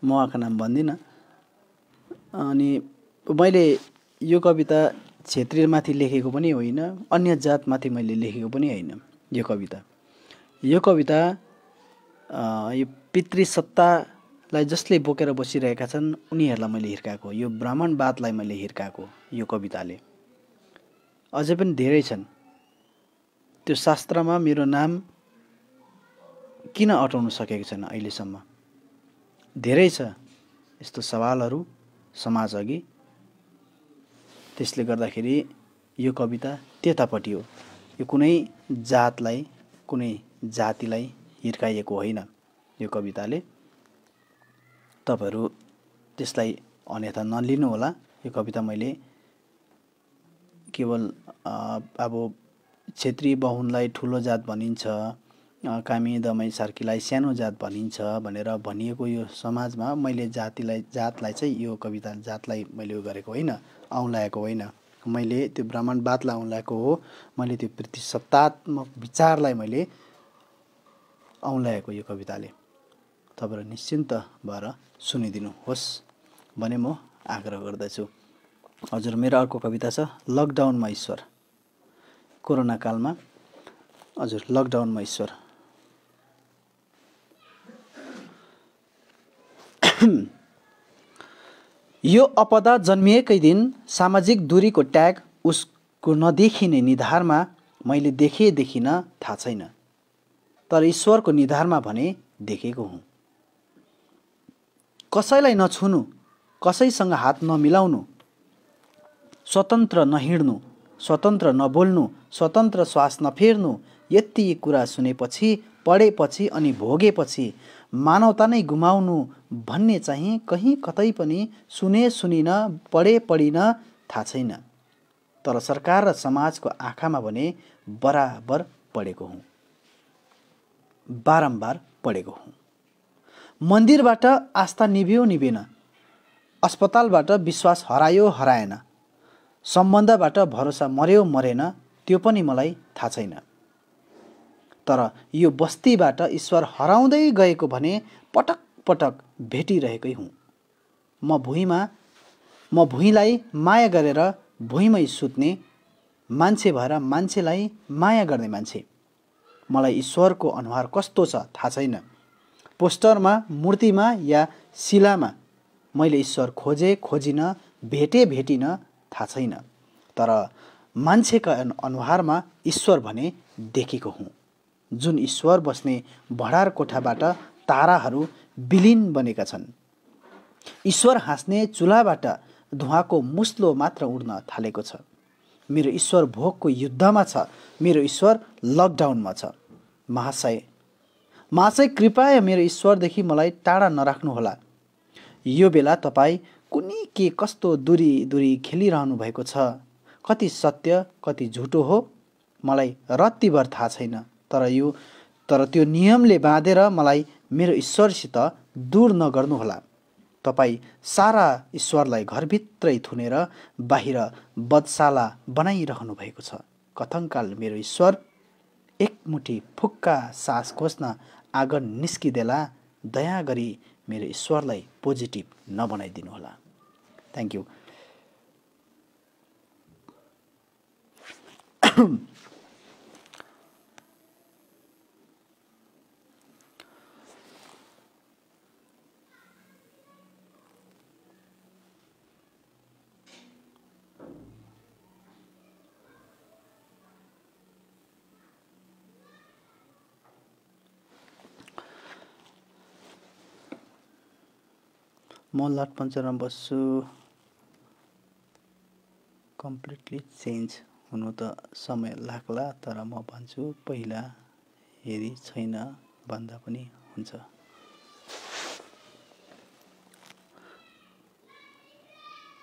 म उहाँको नाम भन्दिनँ अनि मैले यो कविता क्षेत्रीयमाथि लेखेको पनि होइन अन्य जातमाथि मैले लेखेको पनि होइन यो कविता यो कविता यो पितृसत्तालाई जसले बोकेर बसिरहेका छन् उनीहरूलाई मैले हिर्काएको यो ब्राह्मणवादलाई मैले हिर्काएको यो कविताले अझै पनि धेरै छन् त्यो शास्त्रमा मेरो नाम किन अटाउन सकेको छैन अहिलेसम्म धेरै छ यस्तो सवालहरू समाज अघि त्यसले गर्दाखेरि यो कविता त्यतापट्टि हो यो कुनै जातलाई कुनै जातिलाई हिर्काइएको होइन यो कविताले तपाईँहरू त्यसलाई अन्यथा नलिनुहोला यो कविता मैले केवल अब क्षेत्रीय बाहुनलाई ठुलो जात भनिन्छ कामी दमाई सार्कीलाई सानो जात भनिन्छ भनेर भनिएको यो समाजमा मैले जातिलाई जातलाई चाहिँ यो कविता जातलाई मैले उयो गरेको होइन औँलाएको होइन मैले त्यो ब्राह्मणवादलाई औँलाएको हो मैले त्यो प्रतिसत्तात्मक विचारलाई मैले औँलाएको यो कविताले तपाईँहरू निश्चिन्त भएर सुनिदिनुहोस् भने म आग्रह गर्दछु हजुर मेरो अर्को कविता छ लकडाउनमा ईश्वर कोरोना कालमा हजुर लकडाउनमा ईश्वर यो अपदा जन्मिएकै दिन सामाजिक दूरीको ट्याग उसको नदेखिने निधारमा मैले देखेँ देखिन थाहा छैन तर ईश्वरको निधारमा भने देखेको हुँ कसैलाई नछुनु कसैसँग हात नमिलाउनु स्वतन्त्र नहिँड्नु स्वतन्त्र नबोल्नु स्वतन्त्र श्वास नफेर्नु यति कुरा सुनेपछि पढेपछि अनि भोगेपछि मानवता नै गुमाउनु भन्ने चाहिँ कहीँ कतै पनि सुने सुनिन पढे पढिन थाहा छैन तर सरकार र समाजको आँखामा भने बराबर पढेको हुँ बारम्बार पढेको हुँ मन्दिरबाट आस्था निभ्यो निभेन अस्पतालबाट विश्वास हरायो हराएन सम्बन्धबाट भरोसा मर्यो मरेन त्यो पनि मलाई थाहा छैन तर यो बस्तीबाट ईश्वर हराउँदै गएको भने पटक पटक भेटिरहेकै हुँ म भुइँमा म भुइँलाई माया गरेर भुइँमै सुत्ने मान्छे भएर मान्छेलाई माया गर्ने मान्छे मलाई ईश्वरको अनुहार कस्तो छ थाहा छैन पोस्टरमा मूर्तिमा या शिलामा मैले ईश्वर खोजे खोजिन भेटे भेटिन थाहा छैन तर मान्छेका अनुहारमा ईश्वर भने देखेको हुँ जुन ईश्वर बस्ने भडार कोठाबाट ताराहरू विलिन बनेका छन् ईश्वर हाँस्ने चुल्हाबाट धुवाको मुस्लो मात्र उड्न थालेको छ मेरो ईश्वर भोगको युद्धमा छ मेरो ईश्वर लकडाउनमा छ महाशय महाशय कृपया मेरो ईश्वरदेखि मलाई टाढा नराख्नुहोला यो बेला तपाईँ कुनै के कस्तो दुरी दुरी खेलिरहनु भएको छ कति सत्य कति झुटो हो मलाई रत्तिभर थाहा छैन तर यो तर त्यो नियमले बाँधेर मलाई मेरो ईश्वरसित दूर नगर्नुहोला तपाईँ सारा ईश्वरलाई घरभित्रै थुनेर बाहिर बदशाला बनाइरहनु भएको छ कथङकाल मेरो ईश्वर एकमुठी फुक्का सास खोज्न आँगन निस्किदेला दया गरी मेरो ईश्वरलाई पोजिटिभ नबनाइदिनुहोला थ्याङ्क यू म लाट पञ्चरमा बस्छु कम्प्लिटली चेन्ज हुनु त समय लाग्ला तर म भन्छु पहिला हेरी छैन भन्दा पनि हुन्छ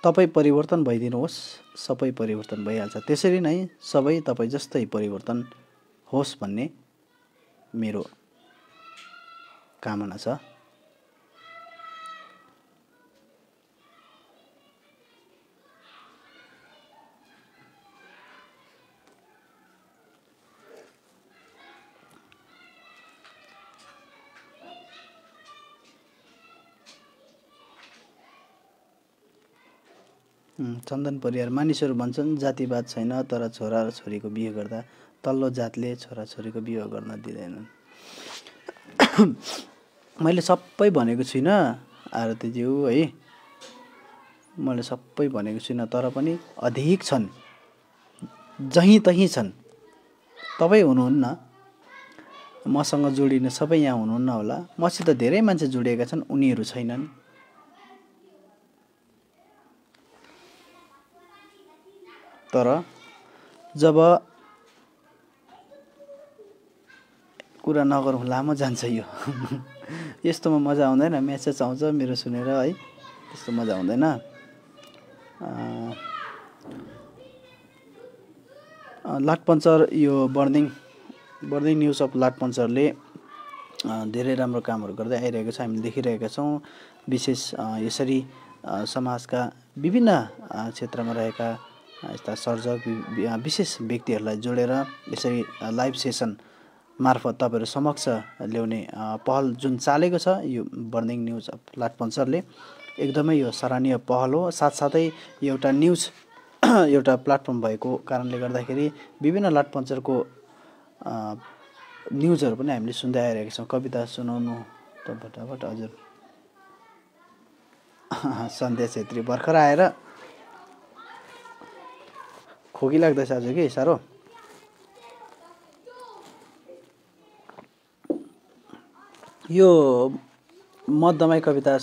तपाईँ परिवर्तन भइदिनुहोस् सबै परिवर्तन भइहाल्छ त्यसरी नै सबै तपाईँ जस्तै परिवर्तन होस् भन्ने मेरो कामना छ चन्दन परिवार मानिसहरू भन्छन् जातिवाद छैन तर छोरा र छोरीको बिहे गर्दा तल्लो जातले छोराछोरीको बिहे गर्न दिँदैनन् मैले सबै भनेको छुइनँ आरतीज्यू है मैले सबै भनेको छुइनँ तर पनि अधिक छन् जहीँ तहीँ छन् तपाईँ हुनुहुन्न मसँग जोडिने सबै यहाँ हुनुहुन्न होला मसित धेरै मान्छे जोडिएका छन् उनीहरू छैनन् तर जब कुरा नगरौँ लामो जान्छ यो यस्तोमा मजा आउँदैन म्यासेज आउँछ मेरो सुनेर है त्यस्तो मजा आउँदैन लाटपन्चर यो बर्निङ बर्निङ न्युज अफ लाटपन्चरले धेरै राम्रो कामहरू गर्दै आइरहेको छ हामीले देखिरहेका छौँ विशेष यसरी समाजका विभिन्न क्षेत्रमा रहेका यस्ता सर्जक विशेष व्यक्तिहरूलाई जोडेर यसरी लाइभ सेसन मार्फत तपाईँहरू समक्ष ल्याउने पहल जुन चालेको छ यो बर्निङ न्युज प्लाटफन्सरले एकदमै यो सराहनीय पहल हो साथसाथै एउटा न्युज एउटा प्लाटफर्म भएको कारणले गर्दाखेरि विभिन्न लाटपञ्चरको न्युजहरू पनि हामीले सुन्दै आइरहेका छौँ कविता सुनाउनु त फटाफट हजुर सन्ध्या छेत्री भर्खर आएर खोकी लाग्दैछ आज कि साह्रो यो मधमाई कविता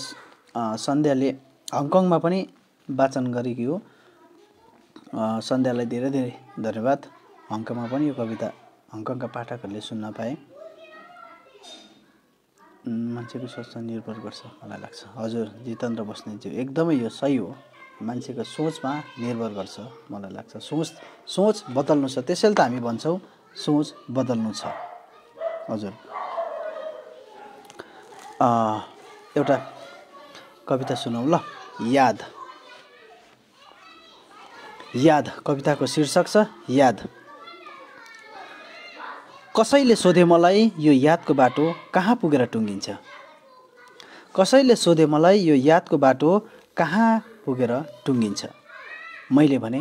सन्ध्याले हङकङमा पनि वाचन गरेकी हो सन्ध्यालाई धेरै धेरै धन्यवाद हङकङमा पनि यो कविता हङकङका पाठकहरूले सुन्न पाए मान्छेको स्वास्थ्य निर्भर गर्छ मलाई लाग्छ हजुर जितेन्द्र बस्नेज्यू एकदमै यो सही हो मान्छेको सोचमा निर्भर गर्छ मलाई लाग्छ सोच सोच बदल्नु छ त्यसैले त हामी भन्छौँ सोच बदल्नु छ हजुर एउटा कविता सुनौँ ल याद याद कविताको शीर्षक छ याद कसैले सोधे मलाई यो यादको बाटो कहाँ पुगेर टुङ्गिन्छ कसैले सोधे मलाई यो यादको बाटो कहाँ पुगेर टुङ्गिन्छ मैले भने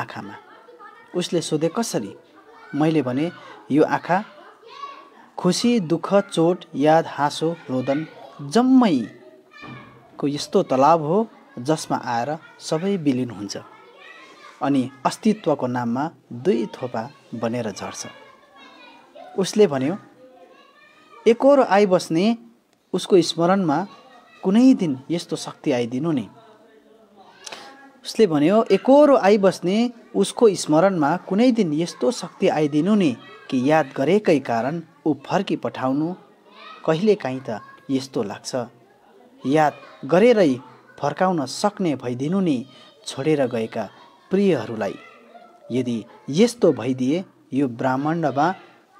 आँखामा उसले सोधे कसरी मैले भने यो आँखा खुसी दुःख चोट याद हाँसो रोदन को यस्तो तलाब हो जसमा आएर सबै बिलिन हुन्छ अनि अस्तित्वको नाममा दुई थोपा बनेर झर्छ उसले भन्यो एकोर आइबस्ने उसको स्मरणमा कुनै दिन यस्तो शक्ति आइदिनु नि उसले भन्यो एकोरो आइबस्ने उसको स्मरणमा कुनै दिन यस्तो शक्ति आइदिनु नि कि याद गरेकै कारण ऊ फर्की पठाउनु कहिलेकाहीँ त यस्तो लाग्छ याद गरेरै फर्काउन सक्ने भइदिनु नि छोडेर गएका प्रियहरूलाई यदि यस्तो भइदिए यो ब्रह्माण्डमा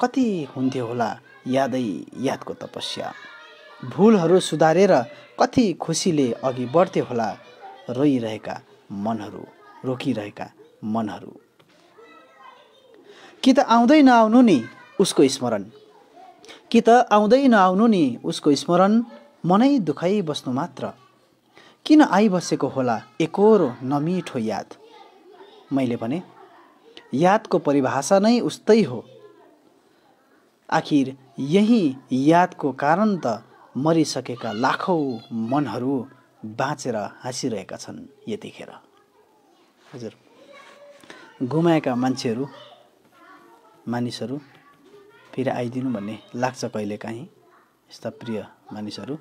कति हुन्थ्यो होला यादै यादको तपस्या भुलहरू सुधारेर कति खुसीले अघि बढ्थ्यो होला रोइरहेका मनहरू रोकिरहेका मनहरू कि त आउँदै नआउनु नि उसको स्मरण कि त आउँदै नआउनु नि उसको स्मरण मनै बस्नु मात्र किन आइबसेको होला एकोरो नमिठो याद मैले भने यादको परिभाषा नै उस्तै हो आखिर यही यादको कारण त मरिसकेका लाखौँ मनहरू बाँचेर हाँसिरहेका छन् यतिखेर हजुर गुमाएका मान्छेहरू मानिसहरू फेरि आइदिनु भन्ने लाग्छ कहिलेकाहीँ यस्ता प्रिय मानिसहरू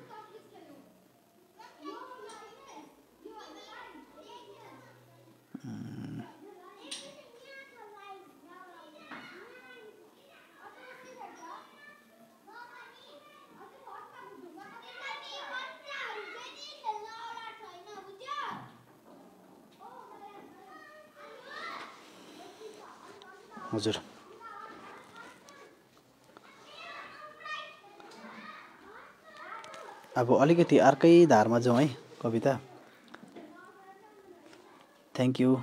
अब अलिकति अर्कै धारमा जाउँ है कविता थ्याङ्क यू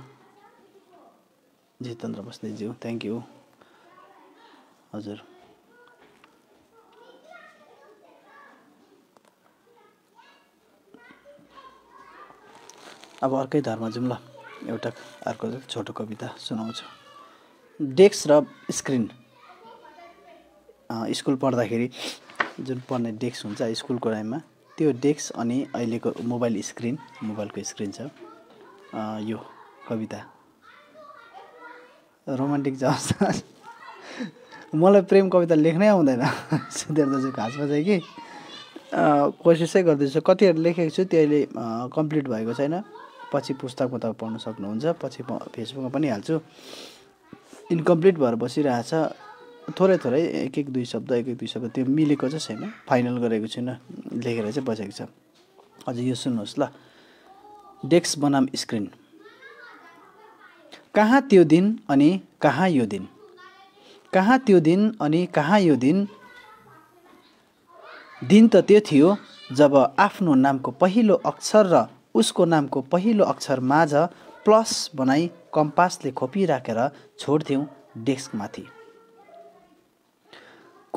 जितेन्द्र बस्नेतज्यू थ्याङ्क यू हजुर अब अर्कै धारमा जाउँ ल एउटा अर्को छोटो कविता सुनाउँछु डेस्क र स्क्रिन स्कुल पढ्दाखेरि जुन पढ्ने डेस्क हुन्छ स्कुलको टाइममा त्यो डेस्क अनि अहिलेको मोबाइल स्क्रिन मोबाइलको स्क्रिन छ यो कविता रोमान्टिक छ मलाई प्रेम कविता लेख्नै आउँदैन सुधेर दाजु खासमा चाहिँ कि कोसिसै गर्दैछु कतिहरू लेखेको छु त्यो अहिले कम्प्लिट भएको छैन पछि पुस्तकमा तपाईँ पढ्न सक्नुहुन्छ पछि म फेसबुकमा पनि हाल्छु इन्कम्प्लिट भएर बसिरहेछ थोरै थोरै एक एक दुई शब्द एक एक दुई शब्द त्यो मिलेको चाहिँ छैन फाइनल गरेको छैन लेखेर चाहिँ बसेको छ हजुर यो सुन्नुहोस् ल डेक्स बनाम स्क्रिन कहाँ त्यो दिन अनि कहाँ यो दिन कहाँ त्यो दिन अनि कहाँ यो दिन दिन त त्यो थियो जब आफ्नो नामको पहिलो अक्षर र उसको नामको पहिलो अक्षर माझ प्लस बनाई कम्पासले खोपी राखेर छोड्थ्यौँ डेस्कमाथि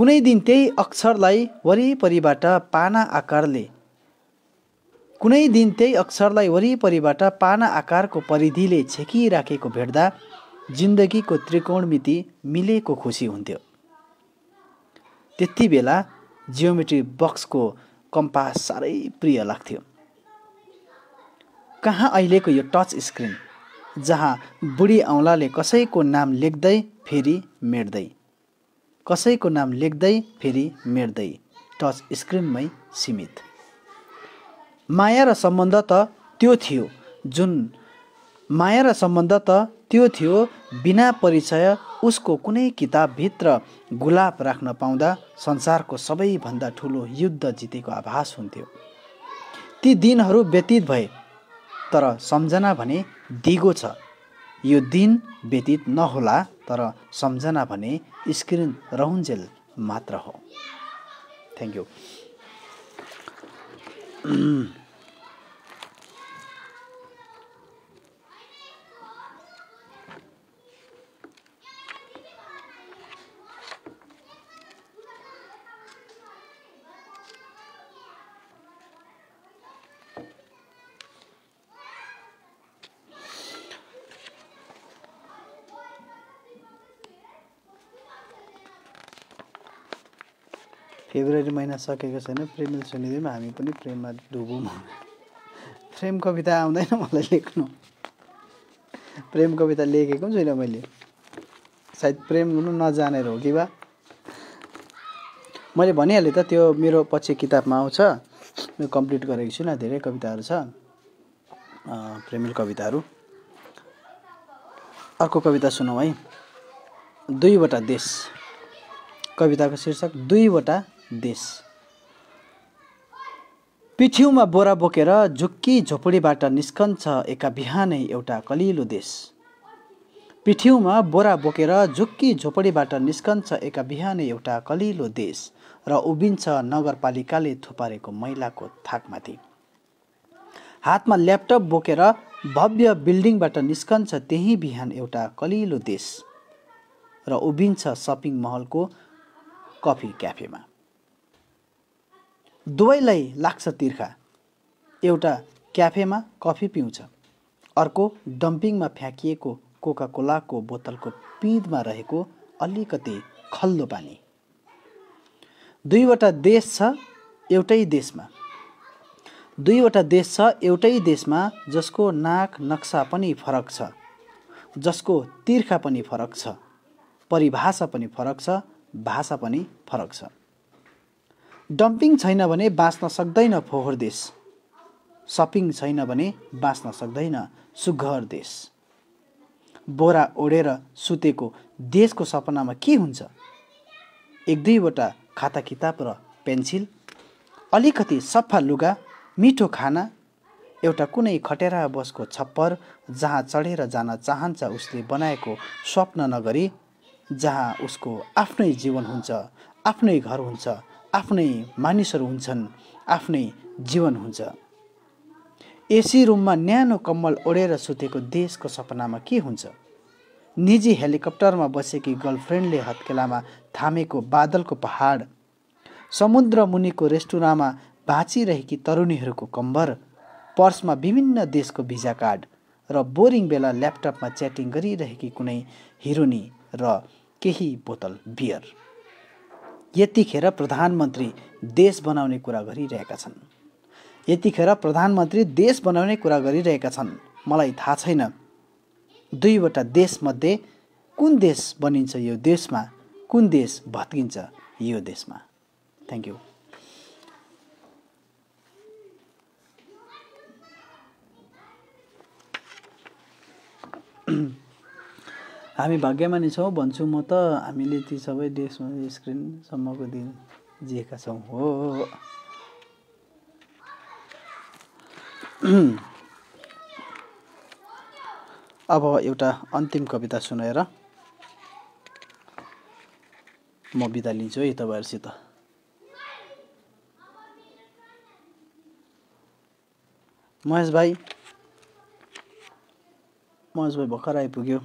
कुनै दिन त्यही अक्षरलाई वरिपरिबाट पाना आकारले कुनै दिन त्यही अक्षरलाई वरिपरिबाट पाना आकारको परिधिले छेकिराखेको भेट्दा जिन्दगीको त्रिकोणमिति मिलेको खुसी हुन्थ्यो त्यति बेला जियोमेट्री बक्सको कम्पास साह्रै प्रिय लाग्थ्यो कहाँ अहिलेको यो टच स्क्रिन जहाँ बुढी औँलाले कसैको नाम लेख्दै फेरि मेट्दै कसैको नाम लेख्दै फेरि मेट्दै टच स्क्रिनमै सीमित माया र सम्बन्ध त त्यो थियो जुन माया र सम्बन्ध त त्यो थियो बिना परिचय उसको कुनै किताबभित्र गुलाब राख्न पाउँदा संसारको सबैभन्दा ठुलो युद्ध जितेको आभास हुन्थ्यो ती दिनहरू व्यतीत भए तर सम्झना भने दिगो छ यो दिन व्यतीत नहोला तर सम्झना भने स्क्रिन रहन्जेल मात्र हो थ्याङ्क यू फेब्रुअरी महिना सकेको छैन प्रेमिल सुनिदिउँ हामी पनि प्रेममा डुबौँ प्रेम कविता आउँदैन मलाई लेख्नु प्रेम कविता लेखेको पनि छुइनँ मैले सायद प्रेम हुनु नजानेर हो कि बा मैले भनिहालेँ त त्यो मेरो पछि किताबमा आउँछ म कम्प्लिट गरेको छुइनँ धेरै कविताहरू छ प्रेमिल कविताहरू अर्को कविता सुनौँ है दुईवटा देश कविताको शीर्षक दुईवटा देश पिठ्यौमा बोरा बोकेर झुक्की झोपडीबाट निस्कन्छ एका बिहानै एउटा कलिलो देश पिठ्यौमा बोरा बोकेर झुक्की झोपडीबाट निस्कन्छ एका बिहानै एउटा कलिलो देश र उभिन्छ नगरपालिकाले थुपारेको मैलाको थाकमाथि हातमा ल्यापटप बोकेर भव्य बिल्डिङबाट निस्कन्छ त्यही बिहान एउटा कलिलो देश र उभिन्छ सपिङ महलको कफी क्याफेमा दुवैलाई लाग्छ तिर्खा एउटा क्याफेमा कफी पिउँछ अर्को डम्पिङमा फ्याँकिएको कोका कोलाको बोतलको पिँधमा रहेको अलिकति खल्लो पानी दुईवटा देश छ एउटै देशमा दुईवटा देश छ एउटै देशमा जसको नाक नक्सा पनि फरक छ जसको तिर्खा पनि फरक छ परिभाषा पनि फरक छ भाषा पनि फरक छ डम्पिङ छैन भने बाँच्न सक्दैन फोहोर देश सपिङ छैन भने बाँच्न सक्दैन सुघर देश बोरा ओढेर सुतेको देशको सपनामा के हुन्छ एक दुईवटा खाता किताब र पेन्सिल अलिकति सफा लुगा मिठो खाना एउटा कुनै खटेरा बसको छप्पर जहाँ चढेर जान चाहन्छ उसले बनाएको स्वप्न नगरी जहाँ उसको आफ्नै जीवन हुन्छ आफ्नै घर हुन्छ आफ्नै मानिसहरू हुन्छन् आफ्नै जीवन हुन्छ एसी रुममा न्यानो कम्मल ओढेर सुतेको देशको सपनामा के हुन्छ निजी हेलिकप्टरमा बसेकी गर्लफ्रेन्डले हत्केलामा थामेको बादलको पहाड समुद्र मुनिको रेस्टुराँमा बाँचिरहेकी तरुणीहरूको कम्बर पर्समा विभिन्न देशको भिजा कार्ड र बोरिङ बेला ल्यापटपमा च्याटिङ गरिरहेकी कुनै हिरोनी र केही बोतल बियर यतिखेर प्रधानमन्त्री देश बनाउने कुरा गरिरहेका छन् यतिखेर प्रधानमन्त्री देश बनाउने कुरा गरिरहेका छन् मलाई थाहा छैन दुईवटा देशमध्ये कुन देश बनिन्छ यो देशमा कुन देश भत्किन्छ यो देशमा थ्याङ्क यू हामी भाग्यमानी छौँ भन्छु म त हामीले ती सबै देशमा स्क्रिनसम्मको दिन जिएका छौँ हो अब एउटा अन्तिम कविता सुनेर म बिदा लिन्छु है तपाईँहरूसित महेश भाइ महेश भाइ भर्खर आइपुग्यो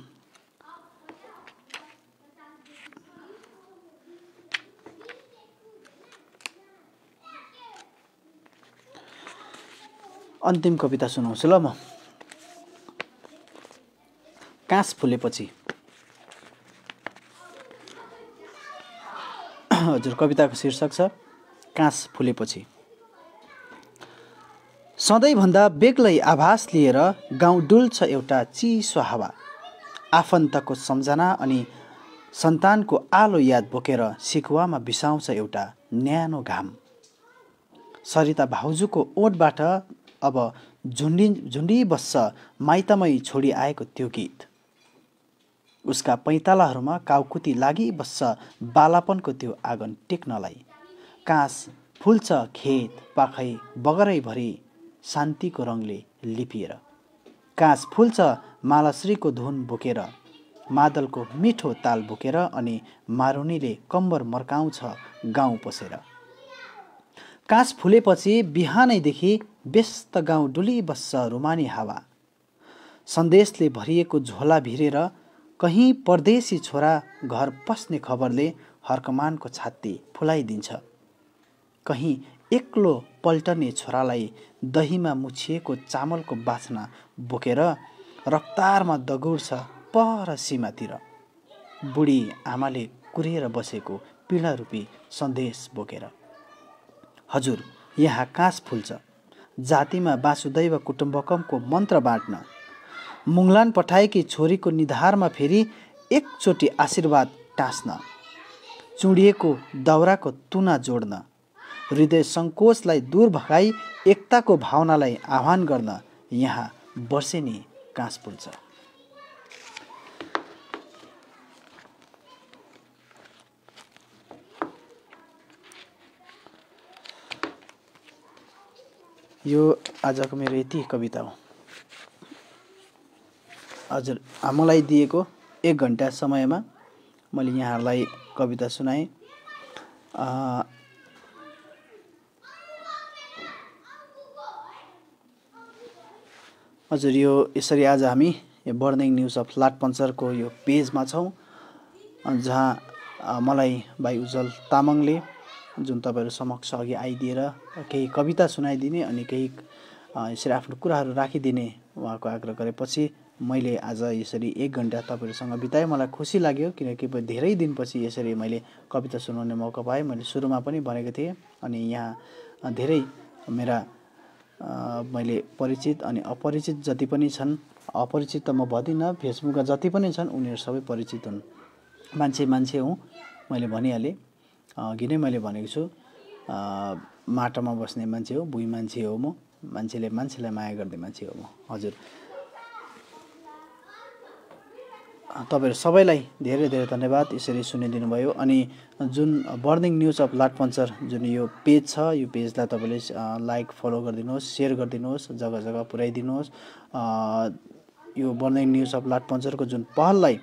अन्तिम कविता सुनाउँछु ल म काँस फुलेपछि हजुर कविताको शीर्षक छ काँस फुलेपछि सधैँभन्दा बेग्लै आभास लिएर गाउँ डुल्छ एउटा चिसो हावा आफन्तको सम्झना अनि सन्तानको आलो याद बोकेर सिकुवामा बिसाउँछ एउटा न्यानो घाम सरिता भाउजूको ओठबाट अब झुन्डी बस्छ माइतमै छोडी आएको त्यो गीत उसका पैँतालाहरूमा काउकुती लागिबस्छ बालापनको त्यो आँगन टेक्नलाई काँस फुल्छ खेत पाखै बगरैभरि शान्तिको रङले लिपिएर काँस फुल्छ मालाश्रीको धुन बोकेर मादलको मिठो ताल बोकेर अनि मारुनीले कम्बर मर्काउँछ गाउँ पसेर काँस फुलेपछि बिहानैदेखि व्यस्त गाउँ डुलिबस्छ रुमानी हावा सन्देशले भरिएको झोला भिरेर कहीँ परदेशी छोरा घर पस्ने खबरले हर्कमानको छाती फुलाइदिन्छ कहीँ एक्लो पल्टने छोरालाई दहीमा मुछिएको चामलको बाछना बोकेर रफ्तारमा दगुर्छ पर सीमातिर बुढी आमाले कुरेर बसेको पीडारूपी सन्देश बोकेर हजुर यहाँ काँस फुल्छ जातिमा वासुदैव कुटुम्बकमको मन्त्र बाँड्न मुङ्लान पठाएकी छोरीको निधारमा फेरि एकचोटि आशीर्वाद टाँस्न चुडिएको दाउराको तुना जोड्न हृदय सङ्कोचलाई दूर भगाई एकताको भावनालाई आह्वान गर्न यहाँ वर्षेनी काँस पुल्छ यो आजको मेरो यति कविता हो हजुर मलाई दिएको एक घन्टा समयमा मैले यहाँहरूलाई कविता सुनाएँ हजुर यो यसरी आज हामी यो बर्निङ न्युज अफ लाट यो पेजमा छौँ जहाँ मलाई भाइ उज्जवल तामाङले जुन तपाईँहरू समक्ष अघि आइदिएर केही कविता सुनाइदिने अनि केही यसरी आफ्नो कुराहरू राखिदिने उहाँको आग्रह गरेपछि मैले आज यसरी एक घन्टा तपाईँहरूसँग बिताएँ मलाई खुसी लाग्यो किनकि धेरै दिनपछि यसरी मैले कविता सुनाउने मौका पाएँ मैले सुरुमा पनि भनेको थिएँ अनि यहाँ धेरै मेरा मैले परिचित अनि अपरिचित जति पनि छन् अपरिचित त म भन्दिनँ फेसबुकका जति पनि छन् उनीहरू सबै परिचित हुन् मान्छे मान्छे हुँ मैले भनिहालेँ अघि नै मैले भनेको छु माटोमा बस्ने मान्छे हो भुइँ मान्छे हो म मान्छेले मान्छेलाई माया गर्ने मान्छे हो म हजुर तपाईँहरू सबैलाई धेरै धेरै धन्यवाद यसरी सुनिदिनु भयो अनि जुन burning news of Laat puncture जुन यो पेज छ यो पेजलाई तपाईँले लाइक फलो गरिदिनुहोस् सेयर गरिदिनुहोस् जग्गा जग्गा पुऱ्याइदिनुहोस् यो बर्निङ न्युज अफ लाट जुन पहललाई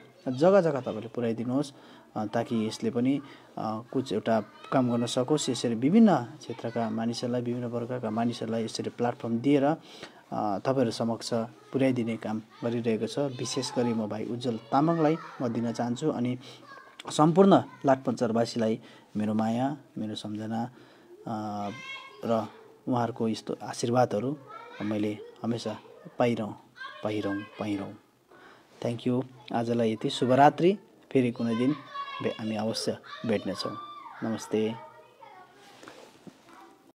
जग्गा जग्गा तपाईँले पुऱ्याइदिनुहोस् ताकि यसले पनि कुछ एउटा काम गर्न सकोस् यसरी विभिन्न क्षेत्रका मानिसहरूलाई विभिन्न वर्गका मानिसहरूलाई यसरी प्लाटफर्म दिएर तपाईँहरू समक्ष पुर्याइदिने काम गरिरहेको छ विशेष गरी म भाइ उज्जवल तामाङलाई म दिन चाहन्छु अनि सम्पूर्ण लाटपञ्चरवासीलाई मेरो माया मेरो सम्झना र उहाँहरूको यस्तो आशीर्वादहरू मैले हमेसा पाइरहँ पाइरहँ पाइरहँ थ्याङ्क यू आजलाई यति शुभरात्रि फेरि कुनै दिन हामी अवश्य भेट्नेछौँ नमस्ते